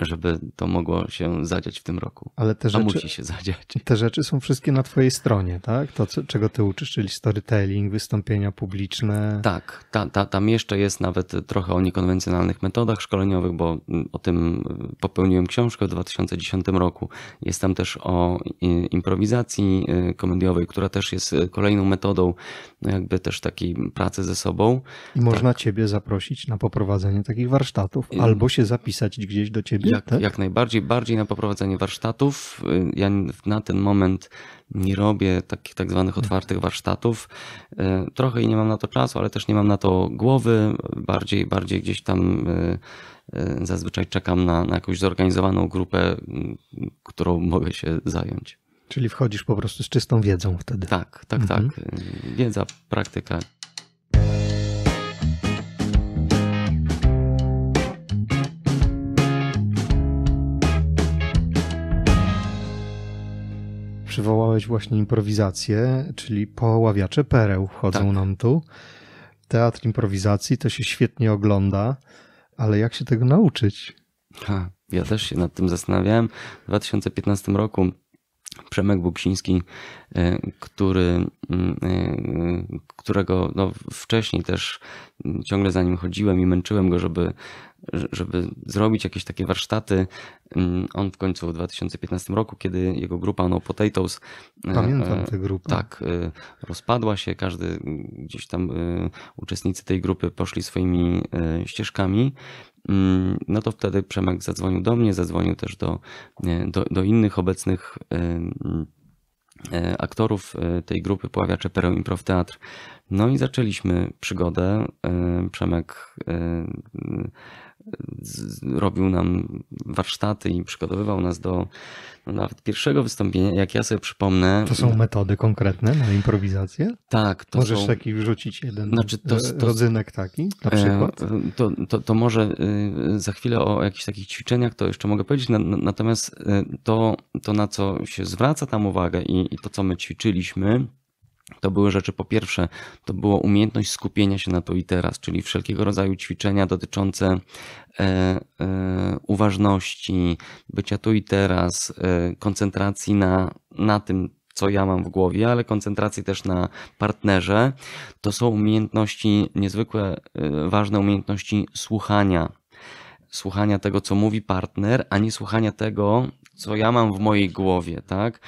żeby to mogło się zadziać w tym roku. Ale te rzeczy, A musi się zadziać. Te rzeczy są wszystkie na twojej stronie, tak? To, czego ty uczysz, czyli storytelling, wystąpienia publiczne. Tak, ta, ta, tam jeszcze jest nawet trochę o niekonwencjonalnych metodach szkoleniowych, bo mm, o tym y, popełniłem książkę w 2010 roku. Jest tam też o y, improwizacji y, komediowej, która też jest kolejną metodą no, jakby też takiej pracy ze sobą. I można tak. ciebie zaprosić na poprowadzenie takich warsztatów albo się zapisać gdzieś do ciebie? Jak, tak? jak najbardziej, bardziej na poprowadzenie warsztatów. Y, ja na ten moment nie robię takich tak zwanych otwartych warsztatów. Y, trochę i nie mam na to czasu, ale też nie mam na to głowy. Bardziej, bardziej gdzieś tam y, zazwyczaj czekam na, na jakąś zorganizowaną grupę, którą mogę się zająć. Czyli wchodzisz po prostu z czystą wiedzą wtedy. Tak, tak, tak. mhm. tak. Wiedza, praktyka, przywołałeś właśnie improwizację, czyli poławiacze pereł wchodzą tak. nam tu. Teatr improwizacji to się świetnie ogląda, ale jak się tego nauczyć? Ha, ja też się nad tym zastanawiałem. W 2015 roku Przemek Buksiński, y, który, y, y, którego no wcześniej też ciągle za nim chodziłem i męczyłem go, żeby żeby zrobić jakieś takie warsztaty. Mm, on w końcu w 2015 roku, kiedy jego grupa No Potatoes. E, Pamiętam e, tę grupę. Tak, e, rozpadła się, każdy mm, gdzieś tam uczestnicy tej grupy poszli swoimi ścieżkami mm, no to wtedy Przemek zadzwonił do mnie, zadzwonił też do, do, do innych obecnych aktorów tej grupy Pławiacze Pereł Improv Teatr. No i zaczęliśmy przygodę. Przemek robił nam warsztaty i przygotowywał nas do no nawet pierwszego wystąpienia, jak ja sobie przypomnę. To są metody konkretne na improwizację? Tak. To Możesz są... taki wrzucić jeden znaczy to, e, to, rodzynek taki na przykład? E, to, to, to może y, za chwilę o jakichś takich ćwiczeniach to jeszcze mogę powiedzieć, natomiast y, to, to na co się zwraca tam uwagę i, i to co my ćwiczyliśmy, to były rzeczy po pierwsze, to było umiejętność skupienia się na tu i teraz, czyli wszelkiego rodzaju ćwiczenia dotyczące e, e, uważności, bycia tu i teraz, e, koncentracji na, na tym, co ja mam w głowie, ale koncentracji też na partnerze. To są umiejętności, niezwykle e, ważne umiejętności słuchania. Słuchania tego, co mówi partner, a nie słuchania tego, co ja mam w mojej głowie, tak?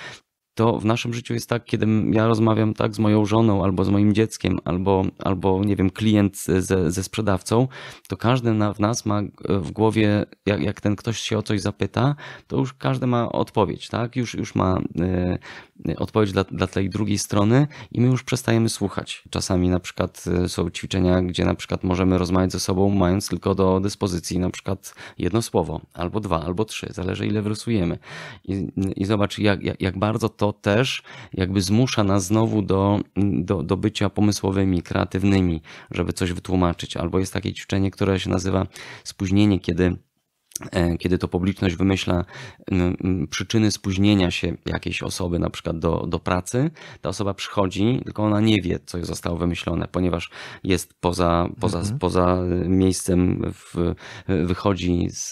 to w naszym życiu jest tak, kiedy ja rozmawiam tak z moją żoną albo z moim dzieckiem, albo, albo nie wiem, klient ze, ze sprzedawcą, to każdy na, w nas ma e, w głowie, jak, jak ten ktoś się o coś zapyta, to już każdy ma odpowiedź, tak? Już, już ma e, Y, odpowiedź dla, dla tej drugiej strony i my już przestajemy słuchać. Czasami na przykład y, są ćwiczenia, gdzie na przykład możemy rozmawiać ze sobą, mając tylko do dyspozycji na przykład jedno słowo, albo dwa, albo trzy, zależy ile wyrysujemy. I, i zobacz, jak, jak, jak, bardzo to też jakby zmusza nas znowu do, do, do bycia pomysłowymi, kreatywnymi, żeby coś wytłumaczyć. Albo jest takie ćwiczenie, które się nazywa spóźnienie, kiedy E, kiedy to publiczność wymyśla przyczyny spóźnienia się jakiejś osoby, na przykład do, do pracy, ta osoba przychodzi, tylko ona nie wie, co zostało wymyślone, ponieważ jest poza, poza, mhm. poza e, miejscem, w, e, wychodzi z,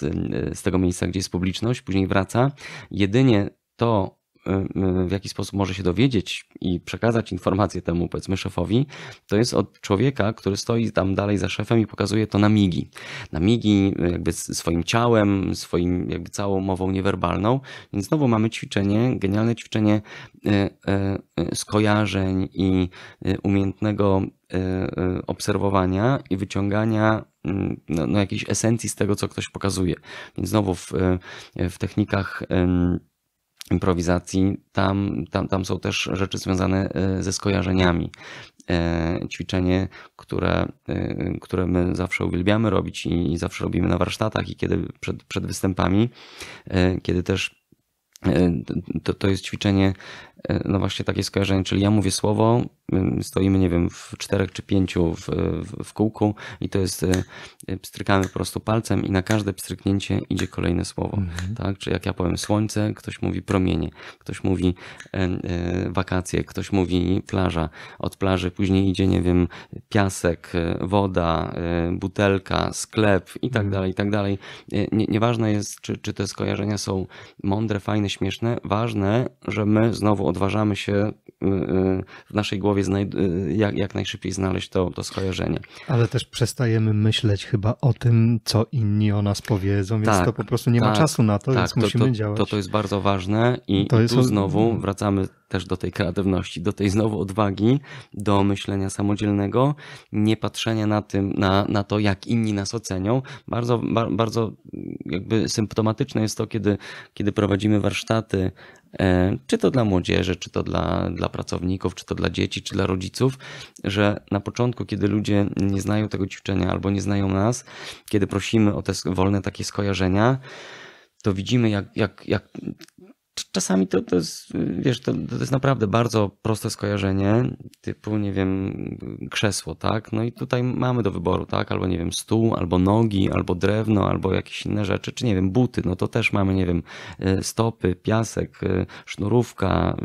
z tego miejsca, gdzie jest publiczność, później wraca. Jedynie to, Y, y, w jaki sposób może się dowiedzieć i przekazać informację temu, powiedzmy, szefowi, to jest od człowieka, który stoi tam dalej za szefem i pokazuje to na migi. Na migi y, jakby swoim ciałem, swoim jakby całą mową niewerbalną. Więc znowu mamy ćwiczenie, genialne ćwiczenie skojarzeń i umiejętnego obserwowania i wyciągania mm, no, no jakiejś esencji z tego, co ktoś pokazuje. Więc znowu w, w technikach improwizacji, tam, tam, tam są też rzeczy związane y, ze skojarzeniami. Y, ćwiczenie, które, y, które my zawsze uwielbiamy robić i, i zawsze robimy na warsztatach i kiedy przed, przed występami, kiedy też to, to jest ćwiczenie, no właśnie takie skojarzenie, czyli ja mówię słowo, Y, stoimy, nie wiem, w czterech czy pięciu w, w, w kółku i to jest, y, y, pstrykamy po prostu palcem i na każde pstryknięcie idzie kolejne słowo, mhm. tak? Czy jak ja powiem słońce, ktoś mówi promienie, ktoś mówi wakacje, ktoś mówi plaża, od plaży później idzie, nie wiem, piasek, woda, butelka, sklep i tak mhm. dalej, i tak dalej. Nie, nieważne jest, czy, czy te skojarzenia są mądre, fajne, śmieszne, ważne, że my znowu odważamy się w naszej głowie głowie y, jak, jak najszybciej znaleźć to, to skojarzenie. Ale też przestajemy myśleć chyba o tym, co inni o nas powiedzą, więc tak, to po prostu nie tak, ma czasu na to, tak, więc to, musimy to, działać. To, to jest bardzo ważne i, i tu jest... znowu wracamy też do tej kreatywności, do tej znowu odwagi, do myślenia samodzielnego, nie patrzenia na, tym, na, na to, jak inni nas ocenią. Bardzo, ba, bardzo jakby symptomatyczne jest to, kiedy, kiedy prowadzimy warsztaty, e, czy to dla młodzieży, czy to dla, dla pracowników, czy to dla dzieci, czy dla rodziców, że na początku, kiedy ludzie nie znają tego ćwiczenia albo nie znają nas, kiedy prosimy o te wolne takie skojarzenia, to widzimy, jak, jak, jak czasami to, to jest, wiesz, to, to, jest naprawdę bardzo proste skojarzenie, typu, nie wiem, krzesło, tak? No i tutaj mamy do wyboru, tak? Albo, nie wiem, stół, albo nogi, albo drewno, albo jakieś inne rzeczy, czy nie wiem, buty, no to też mamy, nie wiem, e, stopy, piasek, e, sznurówka,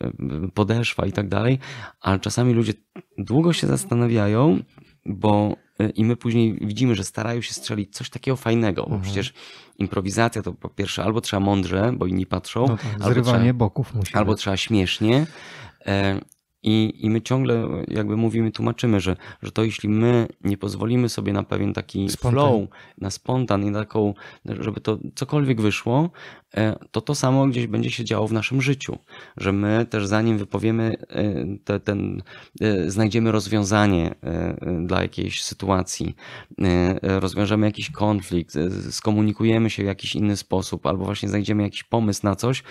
e, podeszwa i tak dalej, ale czasami ludzie długo się zastanawiają, bo Y, i my później widzimy, że starają się strzelić coś takiego fajnego, bo mhm. przecież improwizacja to po pierwsze albo trzeba mądrze, bo inni patrzą, no tak, albo zrywanie trzeba, boków musi Albo być. trzeba śmiesznie, e, i, I my ciągle jakby mówimy, tłumaczymy, że, że to jeśli my nie pozwolimy sobie na pewien taki spontan. flow, na spontan i na taką, żeby to cokolwiek wyszło, e, to to samo gdzieś będzie się działo w naszym życiu. Że my też zanim wypowiemy, e, te, ten, e, znajdziemy rozwiązanie dla jakiejś sytuacji, rozwiążemy jakiś konflikt, skomunikujemy się w jakiś inny sposób, albo właśnie znajdziemy jakiś pomysł na coś,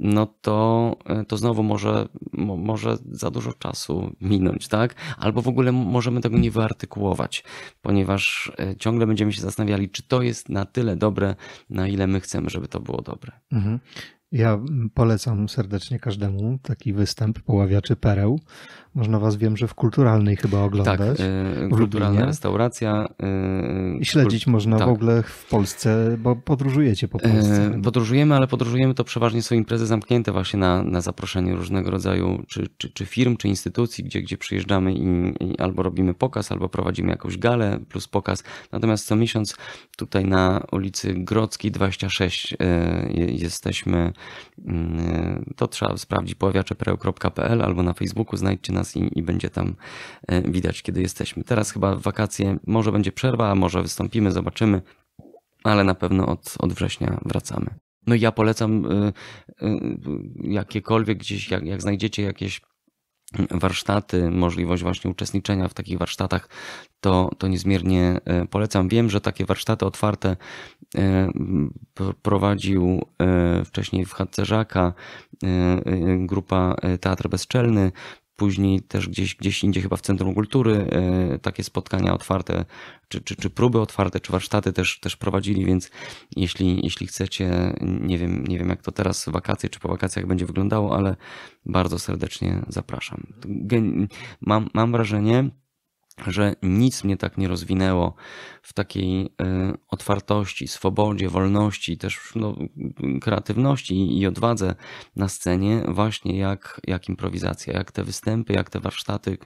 no to, to znowu może, może za dużo dużo czasu minąć, tak? Albo w ogóle możemy tego nie wyartykułować, ponieważ e, ciągle będziemy się zastanawiali, czy to jest na tyle dobre, na ile my chcemy, żeby to było dobre. Mhm. Ja mm, polecam serdecznie każdemu taki występ poławiaczy pereł. Można was wiem, że w kulturalnej chyba oglądać. Tak, yy, kulturalna Lublinie. restauracja. Y, I śledzić kul... można tak. w ogóle w Polsce, bo podróżujecie po y, Polsce. podróżujemy, ale podróżujemy to przeważnie są imprezy zamknięte właśnie na, na zaproszenie różnego rodzaju czy, czy, czy firm, czy instytucji, gdzie, gdzie przyjeżdżamy i, i albo robimy pokaz, albo prowadzimy jakąś galę plus pokaz. Natomiast co miesiąc tutaj na ulicy Grodzkiej 26 y, jesteśmy, to trzeba sprawdzić poławiaczepereł.pl albo na Facebooku znajdźcie na nas i, i będzie tam e, widać, kiedy jesteśmy. Teraz chyba wakacje, może będzie przerwa, może wystąpimy, zobaczymy, ale na pewno od, od września wracamy. No i ja polecam e, e, jakiekolwiek gdzieś, jak, jak znajdziecie jakieś warsztaty, możliwość właśnie uczestniczenia w takich warsztatach, to, to niezmiernie polecam. Wiem, że takie warsztaty otwarte prowadził wcześniej w Hadzerzaka grupa Teatr Bezczelny, później też gdzieś, gdzieś indziej, chyba w Centrum Kultury, e, takie spotkania otwarte, czy, czy, czy próby otwarte, czy warsztaty też, też prowadzili, więc jeśli, jeśli chcecie, nie wiem, nie wiem jak to teraz, wakacje, czy po wakacjach będzie wyglądało, ale bardzo serdecznie zapraszam. Gen mam, mam wrażenie, że nic mnie tak nie rozwinęło w takiej e, otwartości, swobodzie, wolności, też no, kreatywności i odwadze na scenie, właśnie jak, jak improwizacja, jak te występy, jak te warsztaty,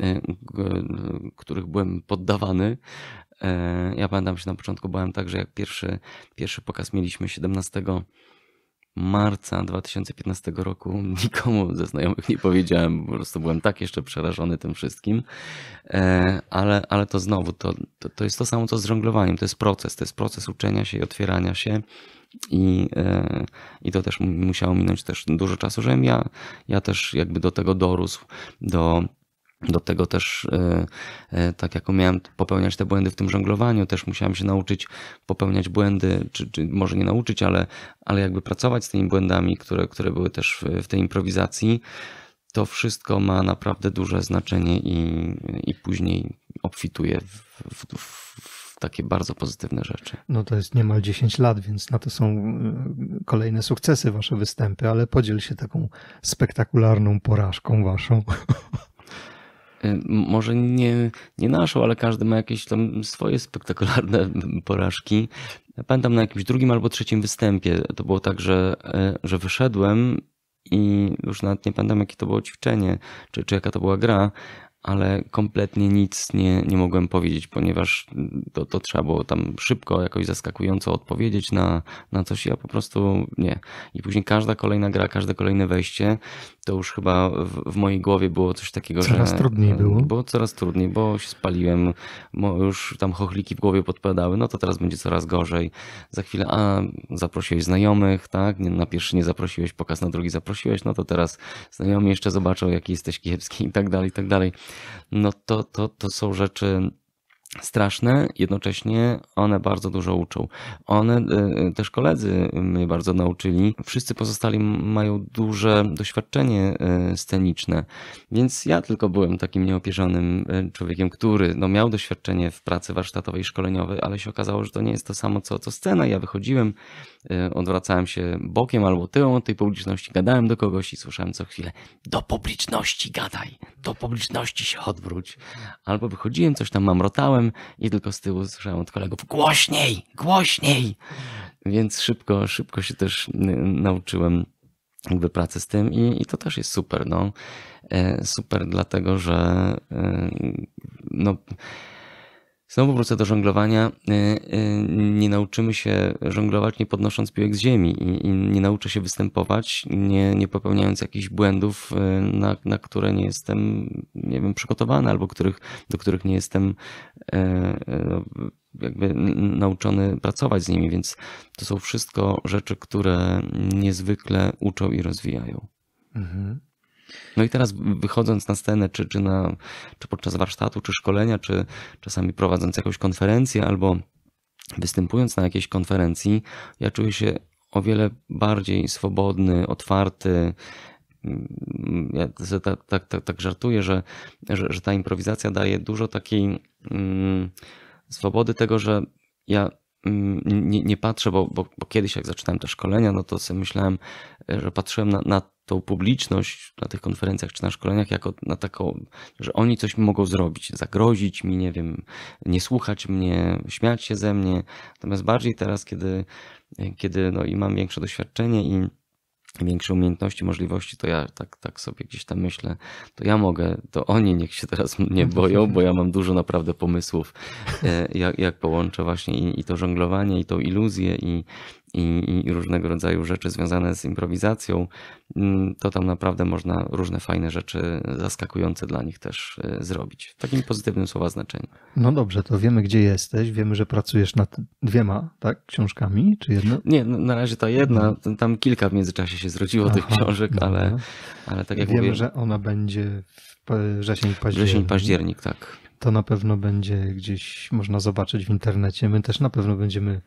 e, których byłem poddawany. E, ja pamiętam się na początku byłem tak, że jak pierwszy, pierwszy pokaz mieliśmy 17 marca 2015 roku nikomu ze znajomych nie powiedziałem, po prostu byłem tak jeszcze przerażony tym wszystkim, e, ale, ale to znowu, to, to, to jest to samo co z żonglowaniem, to jest proces, to jest proces uczenia się i otwierania się i, e, i to też musiało minąć też dużo czasu, żebym ja, ja też jakby do tego dorósł, do do tego też, e, e, tak jak umiałem popełniać te błędy w tym żonglowaniu, też musiałem się nauczyć popełniać błędy, czy, czy może nie nauczyć, ale, ale jakby pracować z tymi błędami, które, które były też w tej improwizacji. To wszystko ma naprawdę duże znaczenie i, i później obfituje w, w, w takie bardzo pozytywne rzeczy. No to jest niemal 10 lat, więc na to są e, kolejne sukcesy wasze występy, ale podziel się taką spektakularną porażką waszą. Y, może nie, nie naszą, ale każdy ma jakieś tam swoje spektakularne porażki. Pamiętam na jakimś drugim albo trzecim występie to było tak, że, y, że wyszedłem i już nawet nie pamiętam, jakie to było ćwiczenie, czy, czy jaka to była gra, ale kompletnie nic nie, nie mogłem powiedzieć, ponieważ to, to trzeba było tam szybko, jakoś zaskakująco odpowiedzieć na, na coś. Ja po prostu nie. I później każda kolejna gra, każde kolejne wejście, to już chyba w, w mojej głowie było coś takiego, coraz że. Coraz trudniej było. Bo coraz trudniej, bo się spaliłem, bo już tam chochliki w głowie podpadały, no to teraz będzie coraz gorzej. Za chwilę, a zaprosiłeś znajomych, tak? Na pierwszy nie zaprosiłeś, pokaz na drugi zaprosiłeś, no to teraz znajomi jeszcze zobaczą, jaki jesteś kiepski i tak dalej, i tak dalej no to, to, to są rzeczy straszne, jednocześnie one bardzo dużo uczą. One, e, e, też koledzy mnie bardzo nauczyli. Wszyscy pozostali mają duże doświadczenie e, sceniczne, więc ja tylko byłem takim nieopierzonym człowiekiem, który no, miał doświadczenie w pracy warsztatowej i szkoleniowej, ale się okazało, że to nie jest to samo, co, co scena. Ja wychodziłem, odwracałem się bokiem albo tyłem od tej publiczności, gadałem do kogoś i słyszałem co chwilę do publiczności gadaj, do publiczności się odwróć. Albo wychodziłem, coś tam mamrotałem, i tylko z tyłu słyszałem od kolegów głośniej, głośniej. Więc szybko, szybko się też nauczyłem jakby pracy z tym i, i to też jest super, no. E, super dlatego, że e, no Znowu wrócę do żonglowania. Y, y, nie nauczymy się żonglować nie podnosząc piłek z ziemi i nie nauczę się występować, nie, nie popełniając jakichś błędów, y, na, na, które nie jestem, nie wiem, przygotowany albo których, do których nie jestem no, jakby nauczony pracować z nimi, więc to są wszystko rzeczy, które niezwykle uczą i rozwijają. Mhm. No i teraz wychodząc na scenę, czy, czy, na, czy podczas warsztatu, czy szkolenia, czy czasami prowadząc jakąś konferencję, albo występując na jakiejś konferencji, ja czuję się o wiele bardziej swobodny, otwarty. Mm, ja tak, tak, tak, tak żartuję, że, że, że, ta improwizacja daje dużo takiej mm, swobody tego, że ja mm, nie, nie patrzę, bo, bo, bo, kiedyś jak zaczynałem te szkolenia, no to sobie myślałem, że patrzyłem na, na tą publiczność na tych konferencjach czy na szkoleniach jako na taką, że oni coś mi mogą zrobić, zagrozić mi, nie wiem, nie słuchać mnie, śmiać się ze mnie. Natomiast bardziej teraz, kiedy, kiedy no i mam większe doświadczenie i większe umiejętności, możliwości, to ja tak, tak sobie gdzieś tam myślę, to ja mogę, to oni niech się teraz nie boją, bo ja mam dużo naprawdę pomysłów, e, jak, jak połączę właśnie i, i to żonglowanie, i tą iluzję, i, i, i różnego rodzaju rzeczy związane z improwizacją, mm, to tam naprawdę można różne fajne rzeczy zaskakujące dla nich też e, zrobić. W takim pozytywnym słowa znaczeniu. No dobrze, to wiemy gdzie jesteś, wiemy, że pracujesz nad dwiema tak, książkami, czy jedną? Nie, no, na razie ta jedna, no. tam kilka w międzyczasie się zrodziło Aha, tych książek, no. ale, no. ale tak jak wiemy, mówię... że ona będzie w wrzesień, październik. Wrzesień, październik, tak. To na pewno będzie gdzieś można zobaczyć w internecie. My też na pewno będziemy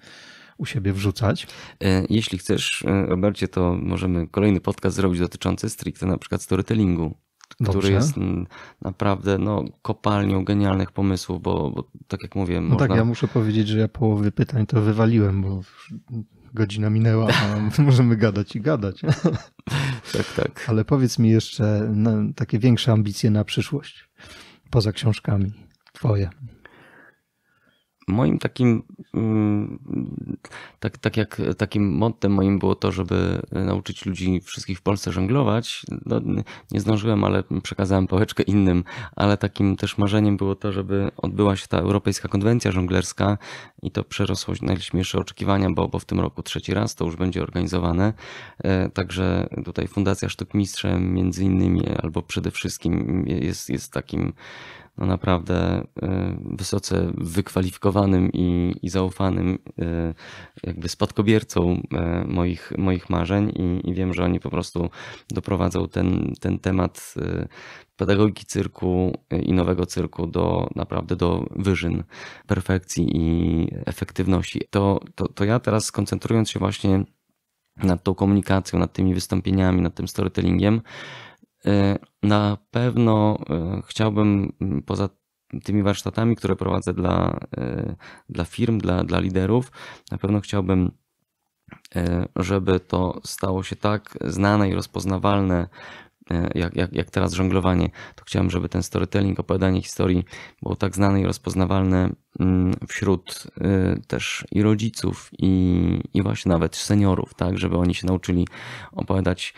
u siebie wrzucać. E, jeśli chcesz, e, Robercie, to możemy kolejny podcast zrobić dotyczący stricte na przykład storytellingu. Dobrze. który jest naprawdę no, kopalnią genialnych pomysłów, bo, bo tak jak mówię. No tak, można... tak, ja muszę powiedzieć, że ja połowy pytań to wywaliłem, bo godzina minęła, a możemy gadać i gadać. tak, tak. Ale powiedz mi jeszcze no, takie większe ambicje na przyszłość, poza książkami. Twoje moim takim, mm, tak, tak jak takim mottem moim było to, żeby nauczyć ludzi wszystkich w Polsce żonglować. No, nie zdążyłem, ale przekazałem pałeczkę innym, ale takim też marzeniem było to, żeby odbyła się ta Europejska Konwencja Żonglerska i to przerosło najśmielsze oczekiwania, bo, bo w tym roku trzeci raz to już będzie organizowane. E, także tutaj Fundacja Sztuk Mistrzem między innymi albo przede wszystkim jest, jest takim no naprawdę y, wysoce wykwalifikowanym i, i zaufanym y, jakby spadkobiercą y, moich, moich marzeń i, i wiem, że oni po prostu doprowadzą ten, ten temat pedagogiki cyrku i nowego cyrku do naprawdę do wyżyn perfekcji i efektywności. To, to, to ja teraz skoncentrując się właśnie nad tą komunikacją, nad tymi wystąpieniami, nad tym storytellingiem, E, na pewno e, chciałbym poza tymi warsztatami, które prowadzę dla, e, dla firm, dla, dla liderów, na pewno chciałbym, żeby to stało się tak znane i rozpoznawalne jak, jak, jak teraz żonglowanie, to chciałbym, żeby ten storytelling, opowiadanie historii było tak znane i rozpoznawalne mm, wśród też i rodziców, i, i właśnie nawet seniorów, tak, żeby oni się nauczyli opowiadać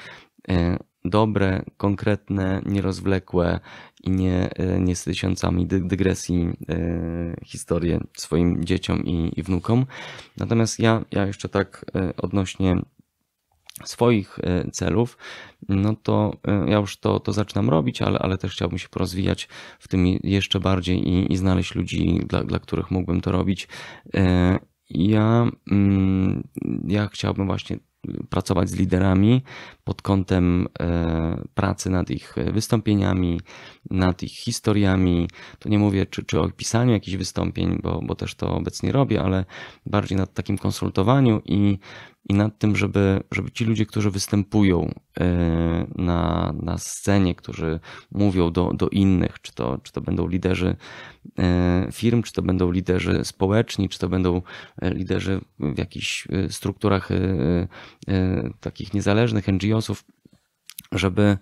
dobre, konkretne, nierozwlekłe i nie, e, nie z tysiącami dygresji e, historie swoim dzieciom i, i wnukom. Natomiast ja, ja jeszcze tak e, odnośnie swoich celów, no to ja już to, to zaczynam robić, ale, ale też chciałbym się porozwijać w tym jeszcze bardziej i, i znaleźć ludzi, dla, dla których mógłbym to robić. Ja, mm, ja chciałbym właśnie pracować z liderami pod kątem e, pracy nad ich wystąpieniami, nad ich historiami. Tu nie mówię czy, czy o pisaniu jakichś wystąpień, bo, bo też to obecnie robię, ale bardziej nad takim konsultowaniu i i nad tym, żeby, żeby ci ludzie, którzy występują e, na, na scenie, którzy mówią do, do innych, czy to, czy to będą liderzy e, firm, czy to będą liderzy społeczni, czy to będą e, liderzy w jakichś strukturach takich niezależnych NGO-sów, żeby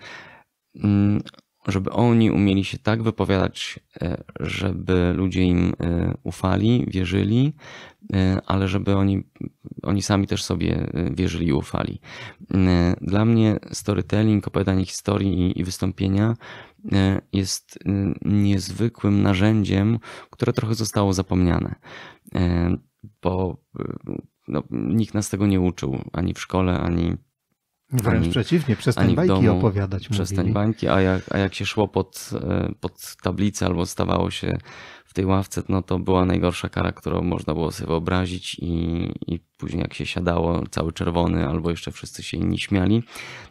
mm, żeby oni umieli się tak wypowiadać, e, żeby ludzie im e, ufali, wierzyli, e, ale żeby oni, oni sami też sobie wierzyli i ufali. Dla mnie storytelling, opowiadanie historii i wystąpienia jest niezwykłym narzędziem, które trochę zostało zapomniane, bo no, nikt nas tego nie uczył ani w szkole, ani Wręcz ani, przeciwnie, przez ten bańki domu, opowiadać Przez ten bańki, a jak, a jak się szło pod, e, pod tablicę albo stawało się w tej ławce, no to była najgorsza kara, którą można było sobie wyobrazić i, i później jak się siadało, cały czerwony albo jeszcze wszyscy się inni śmiali.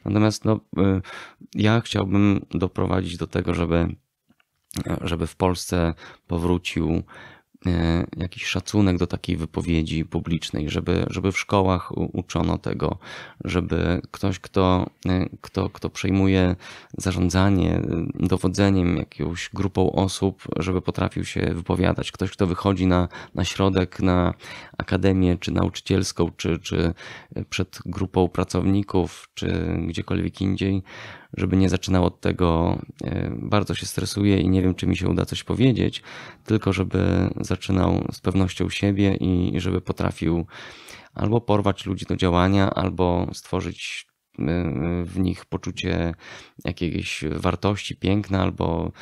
Natomiast no, e, ja chciałbym doprowadzić do tego, żeby, e, żeby w Polsce powrócił E, jakiś szacunek do takiej wypowiedzi publicznej, żeby, żeby w szkołach uczono tego, żeby ktoś, kto, e, kto, kto przejmuje zarządzanie, e, dowodzeniem jakąś grupą osób, żeby potrafił się wypowiadać. Ktoś, kto wychodzi na, na środek, na akademię, czy nauczycielską, czy, czy przed grupą pracowników, czy gdziekolwiek indziej, żeby nie zaczynał od tego, e, bardzo się stresuję i nie wiem, czy mi się uda coś powiedzieć, tylko żeby zaczynał z pewnością siebie i, i żeby potrafił albo porwać ludzi do działania, albo stworzyć e, w nich poczucie jakiejś wartości, piękna, albo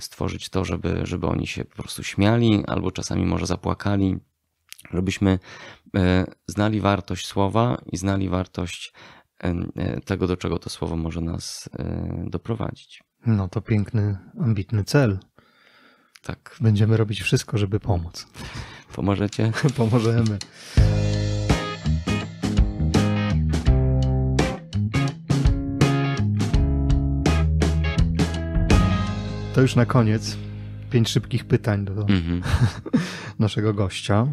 stworzyć to, żeby, żeby oni się po prostu śmiali, albo czasami może zapłakali żebyśmy e, znali wartość słowa i znali wartość e, e, tego, do czego to słowo może nas doprowadzić. No to piękny, ambitny cel. Tak. Będziemy robić wszystko, żeby pomóc. Pomożecie? Pomożemy. To już na koniec pięć szybkich pytań do mm -hmm. naszego gościa.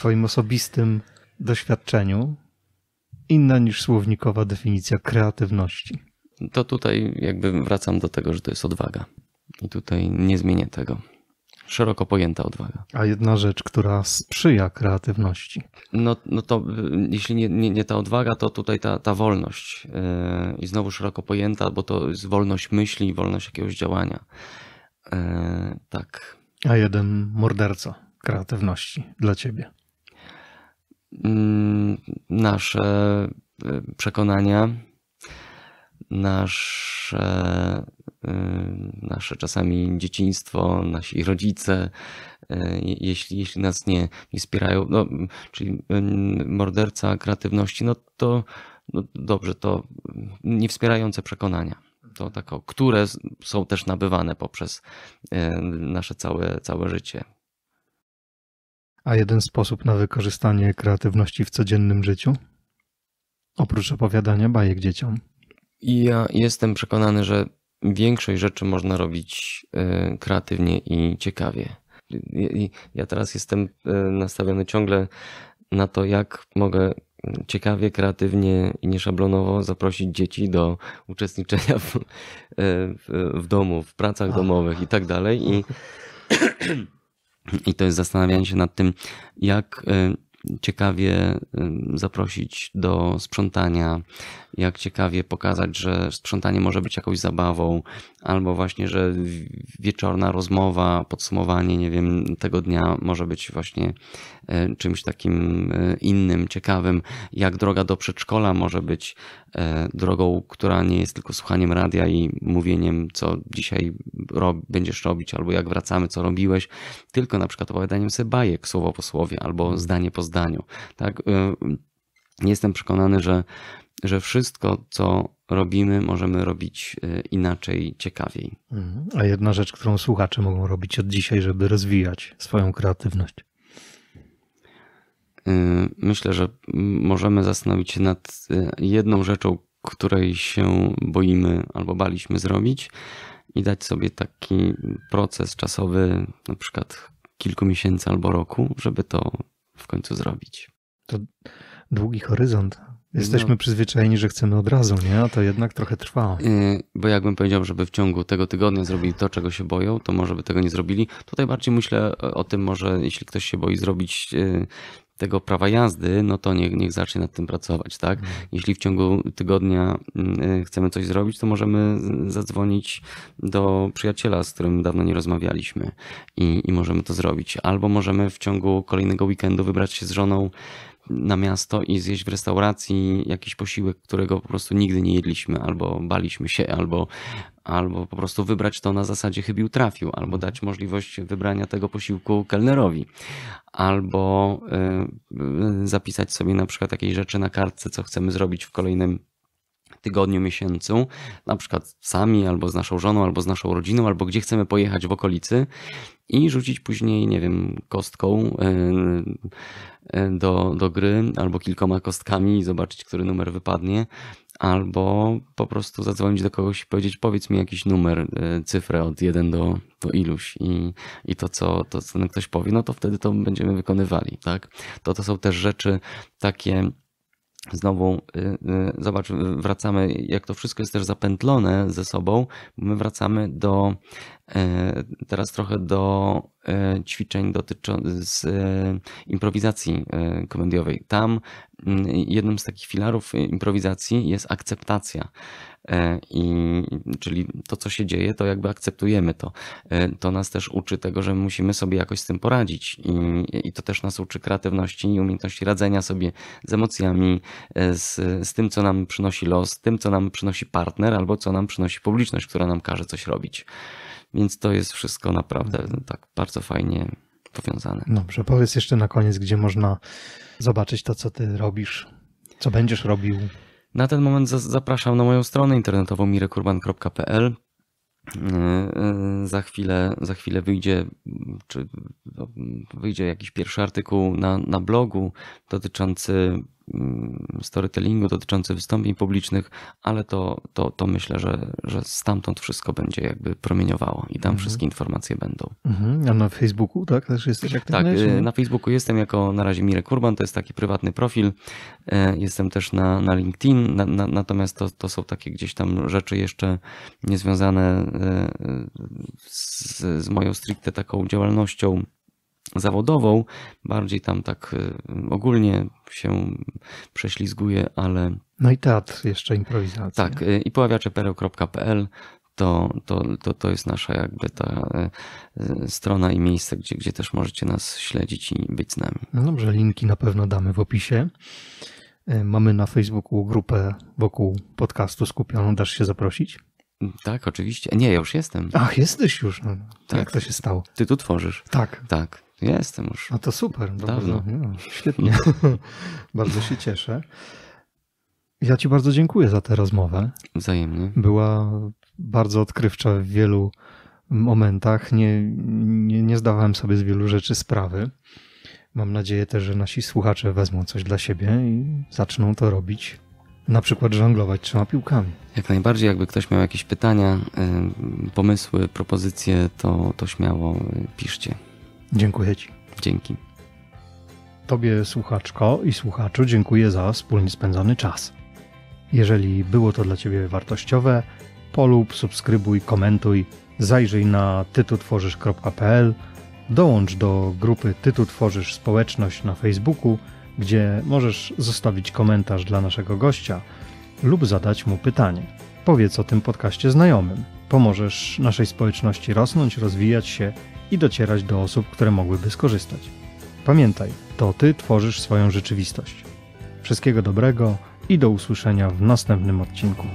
Twoim osobistym doświadczeniu inna niż słownikowa definicja kreatywności. To tutaj jakby wracam do tego, że to jest odwaga. I tutaj nie zmienię tego. Szeroko pojęta odwaga. A jedna rzecz, która sprzyja kreatywności. No, no to y, jeśli nie, nie, nie ta odwaga, to tutaj ta, ta wolność. Yy, I znowu szeroko pojęta, bo to jest wolność myśli, wolność jakiegoś działania. Yy, tak. A jeden morderca kreatywności dla ciebie. Mm, nasze y, przekonania, nasze, y, nasze czasami dzieciństwo, nasi rodzice, y, jeśli, jeśli nas nie, nie wspierają, no, czyli morderca kreatywności, no to no dobrze, to niewspierające przekonania. To tako, które są też nabywane poprzez nasze całe, całe życie. A jeden sposób na wykorzystanie kreatywności w codziennym życiu? Oprócz opowiadania bajek dzieciom. Ja jestem przekonany, że większość rzeczy można robić e, kreatywnie i ciekawie. Ja teraz jestem e, nastawiony ciągle na to, jak mogę ciekawie, kreatywnie i nieszablonowo zaprosić dzieci do uczestniczenia w, e, w domu, w pracach domowych i tak dalej. I I to jest zastanawianie się nad tym, jak e, ciekawie e, zaprosić do sprzątania, jak ciekawie pokazać, że sprzątanie może być jakąś zabawą, albo właśnie, że wieczorna rozmowa, podsumowanie, nie wiem, tego dnia może być właśnie e, czymś takim e, innym, ciekawym, jak droga do przedszkola może być e, drogą, która nie jest tylko słuchaniem radia i mówieniem, co dzisiaj rob, będziesz robić, albo jak wracamy, co robiłeś, tylko na przykład opowiadaniem sobie bajek słowo po słowie, albo mhm. zdanie po zdaniu. Tak? Jestem przekonany, że że wszystko, co robimy, możemy robić e, inaczej, ciekawiej. Mhm. A jedna rzecz, którą słuchacze mogą robić od dzisiaj, żeby rozwijać swoją kreatywność. E, myślę, że możemy zastanowić się nad e, jedną rzeczą, której się boimy albo baliśmy zrobić i dać sobie taki proces czasowy, na przykład kilku miesięcy albo roku, żeby to w końcu zrobić. To długi horyzont Jesteśmy no. przyzwyczajeni, że chcemy od razu, nie? A to jednak trochę trwa. Y, bo jakbym powiedział, żeby w ciągu tego tygodnia zrobili to, czego się boją, to może by tego nie zrobili. Tutaj bardziej myślę o tym może, jeśli ktoś się boi zrobić y, tego prawa jazdy, no to niech, niech zacznie nad tym pracować, tak? Mhm. Jeśli w ciągu tygodnia y, chcemy coś zrobić, to możemy zadzwonić do przyjaciela, z którym dawno nie rozmawialiśmy i, i możemy to zrobić. Albo możemy w ciągu kolejnego weekendu wybrać się z żoną na miasto i zjeść w restauracji jakiś posiłek, którego po prostu nigdy nie jedliśmy, albo baliśmy się, albo, albo po prostu wybrać to na zasadzie chybił trafił, albo dać mhm. możliwość wybrania tego posiłku kelnerowi, albo y, y, zapisać sobie na przykład jakieś rzeczy na kartce, co chcemy zrobić w kolejnym tygodniu, miesięcu, na przykład sami, albo z naszą żoną, albo z naszą rodziną, albo gdzie chcemy pojechać w okolicy i rzucić później, nie wiem, kostką e, e, do, do gry, albo kilkoma kostkami i zobaczyć, który numer wypadnie, albo po prostu zadzwonić do kogoś i powiedzieć, powiedz mi jakiś numer, e, cyfrę od 1 do, do iluś i, i to, co, to, co ktoś powie, no to wtedy to będziemy wykonywali, tak? To, to są też rzeczy takie Znowu, y, y, zobacz, wracamy, jak to wszystko jest też zapętlone ze sobą. My wracamy do y, teraz trochę do ćwiczeń dotyczących improwizacji komediowej. Tam jednym z takich filarów improwizacji jest akceptacja. E, I, czyli to, co się dzieje, to jakby akceptujemy to. E, to nas też uczy tego, że musimy sobie jakoś z tym poradzić. I, i to też nas uczy kreatywności i umiejętności radzenia sobie z emocjami, e, z, z tym, co nam przynosi los, z tym, co nam przynosi partner, albo co nam przynosi publiczność, która nam każe coś robić. Więc to jest wszystko naprawdę tak bardzo fajnie powiązane. Dobrze, powiedz jeszcze na koniec, gdzie można zobaczyć to, co ty robisz, co będziesz robił. Na ten moment zapraszam na moją stronę internetową mirekurban.pl. Yy, yy, za chwilę, za chwilę wyjdzie, czy no, wyjdzie jakiś pierwszy artykuł na, na blogu dotyczący Mm, storytellingu, dotyczące wystąpień publicznych, ale to, to, to myślę, że, że stamtąd wszystko będzie jakby promieniowało i tam mhm. wszystkie informacje będą. Mhm. A na Facebooku, tak? Też jesteś aktywny? Tak, y, na Facebooku jestem jako na razie Mirek Urban, to jest taki prywatny profil. Y, jestem też na, na LinkedIn, na, na, natomiast to, to są takie gdzieś tam rzeczy jeszcze niezwiązane y, z, z moją stricte taką działalnością zawodową, bardziej tam tak y, ogólnie się prześlizguje, ale. No i teatr, jeszcze improwizacja. Tak, y, i poławiaczepereł.pl to, to, to, to jest nasza jakby ta y, strona i miejsce, gdzie, gdzie też możecie nas śledzić i być z nami. No dobrze, linki na pewno damy w opisie. Mamy na Facebooku grupę wokół podcastu skupioną. Dasz się zaprosić? Tak, oczywiście. Nie, ja już jestem. Ach, jesteś już. No, tak. Jak to się stało? Ty tu tworzysz. Tak. Tak. Jestem już. A to super. Dawno. No, no, świetnie. bardzo się cieszę. Ja Ci bardzo dziękuję za tę rozmowę. Wzajemnie. Była bardzo odkrywcza w wielu momentach. Nie, nie, nie zdawałem sobie z wielu rzeczy sprawy. Mam nadzieję też, że nasi słuchacze wezmą coś dla siebie i zaczną to robić. Na przykład żonglować trzema piłkami. Jak najbardziej, jakby ktoś miał jakieś pytania, pomysły, propozycje, to, to śmiało e, piszcie. Dziękuję Ci. Dzięki. Tobie, słuchaczko i słuchaczu, dziękuję za wspólnie spędzony czas. Jeżeli było to dla Ciebie wartościowe, polub, subskrybuj, komentuj, zajrzyj na tytutworzysz.pl, dołącz do grupy Tytu Tworzysz Społeczność na Facebooku, gdzie możesz zostawić komentarz dla naszego gościa lub zadać mu pytanie. Powiedz o tym podcaście znajomym. Pomożesz naszej społeczności rosnąć, rozwijać się i docierać do osób, które mogłyby skorzystać. Pamiętaj, to Ty tworzysz swoją rzeczywistość. Wszystkiego dobrego i do usłyszenia w następnym odcinku.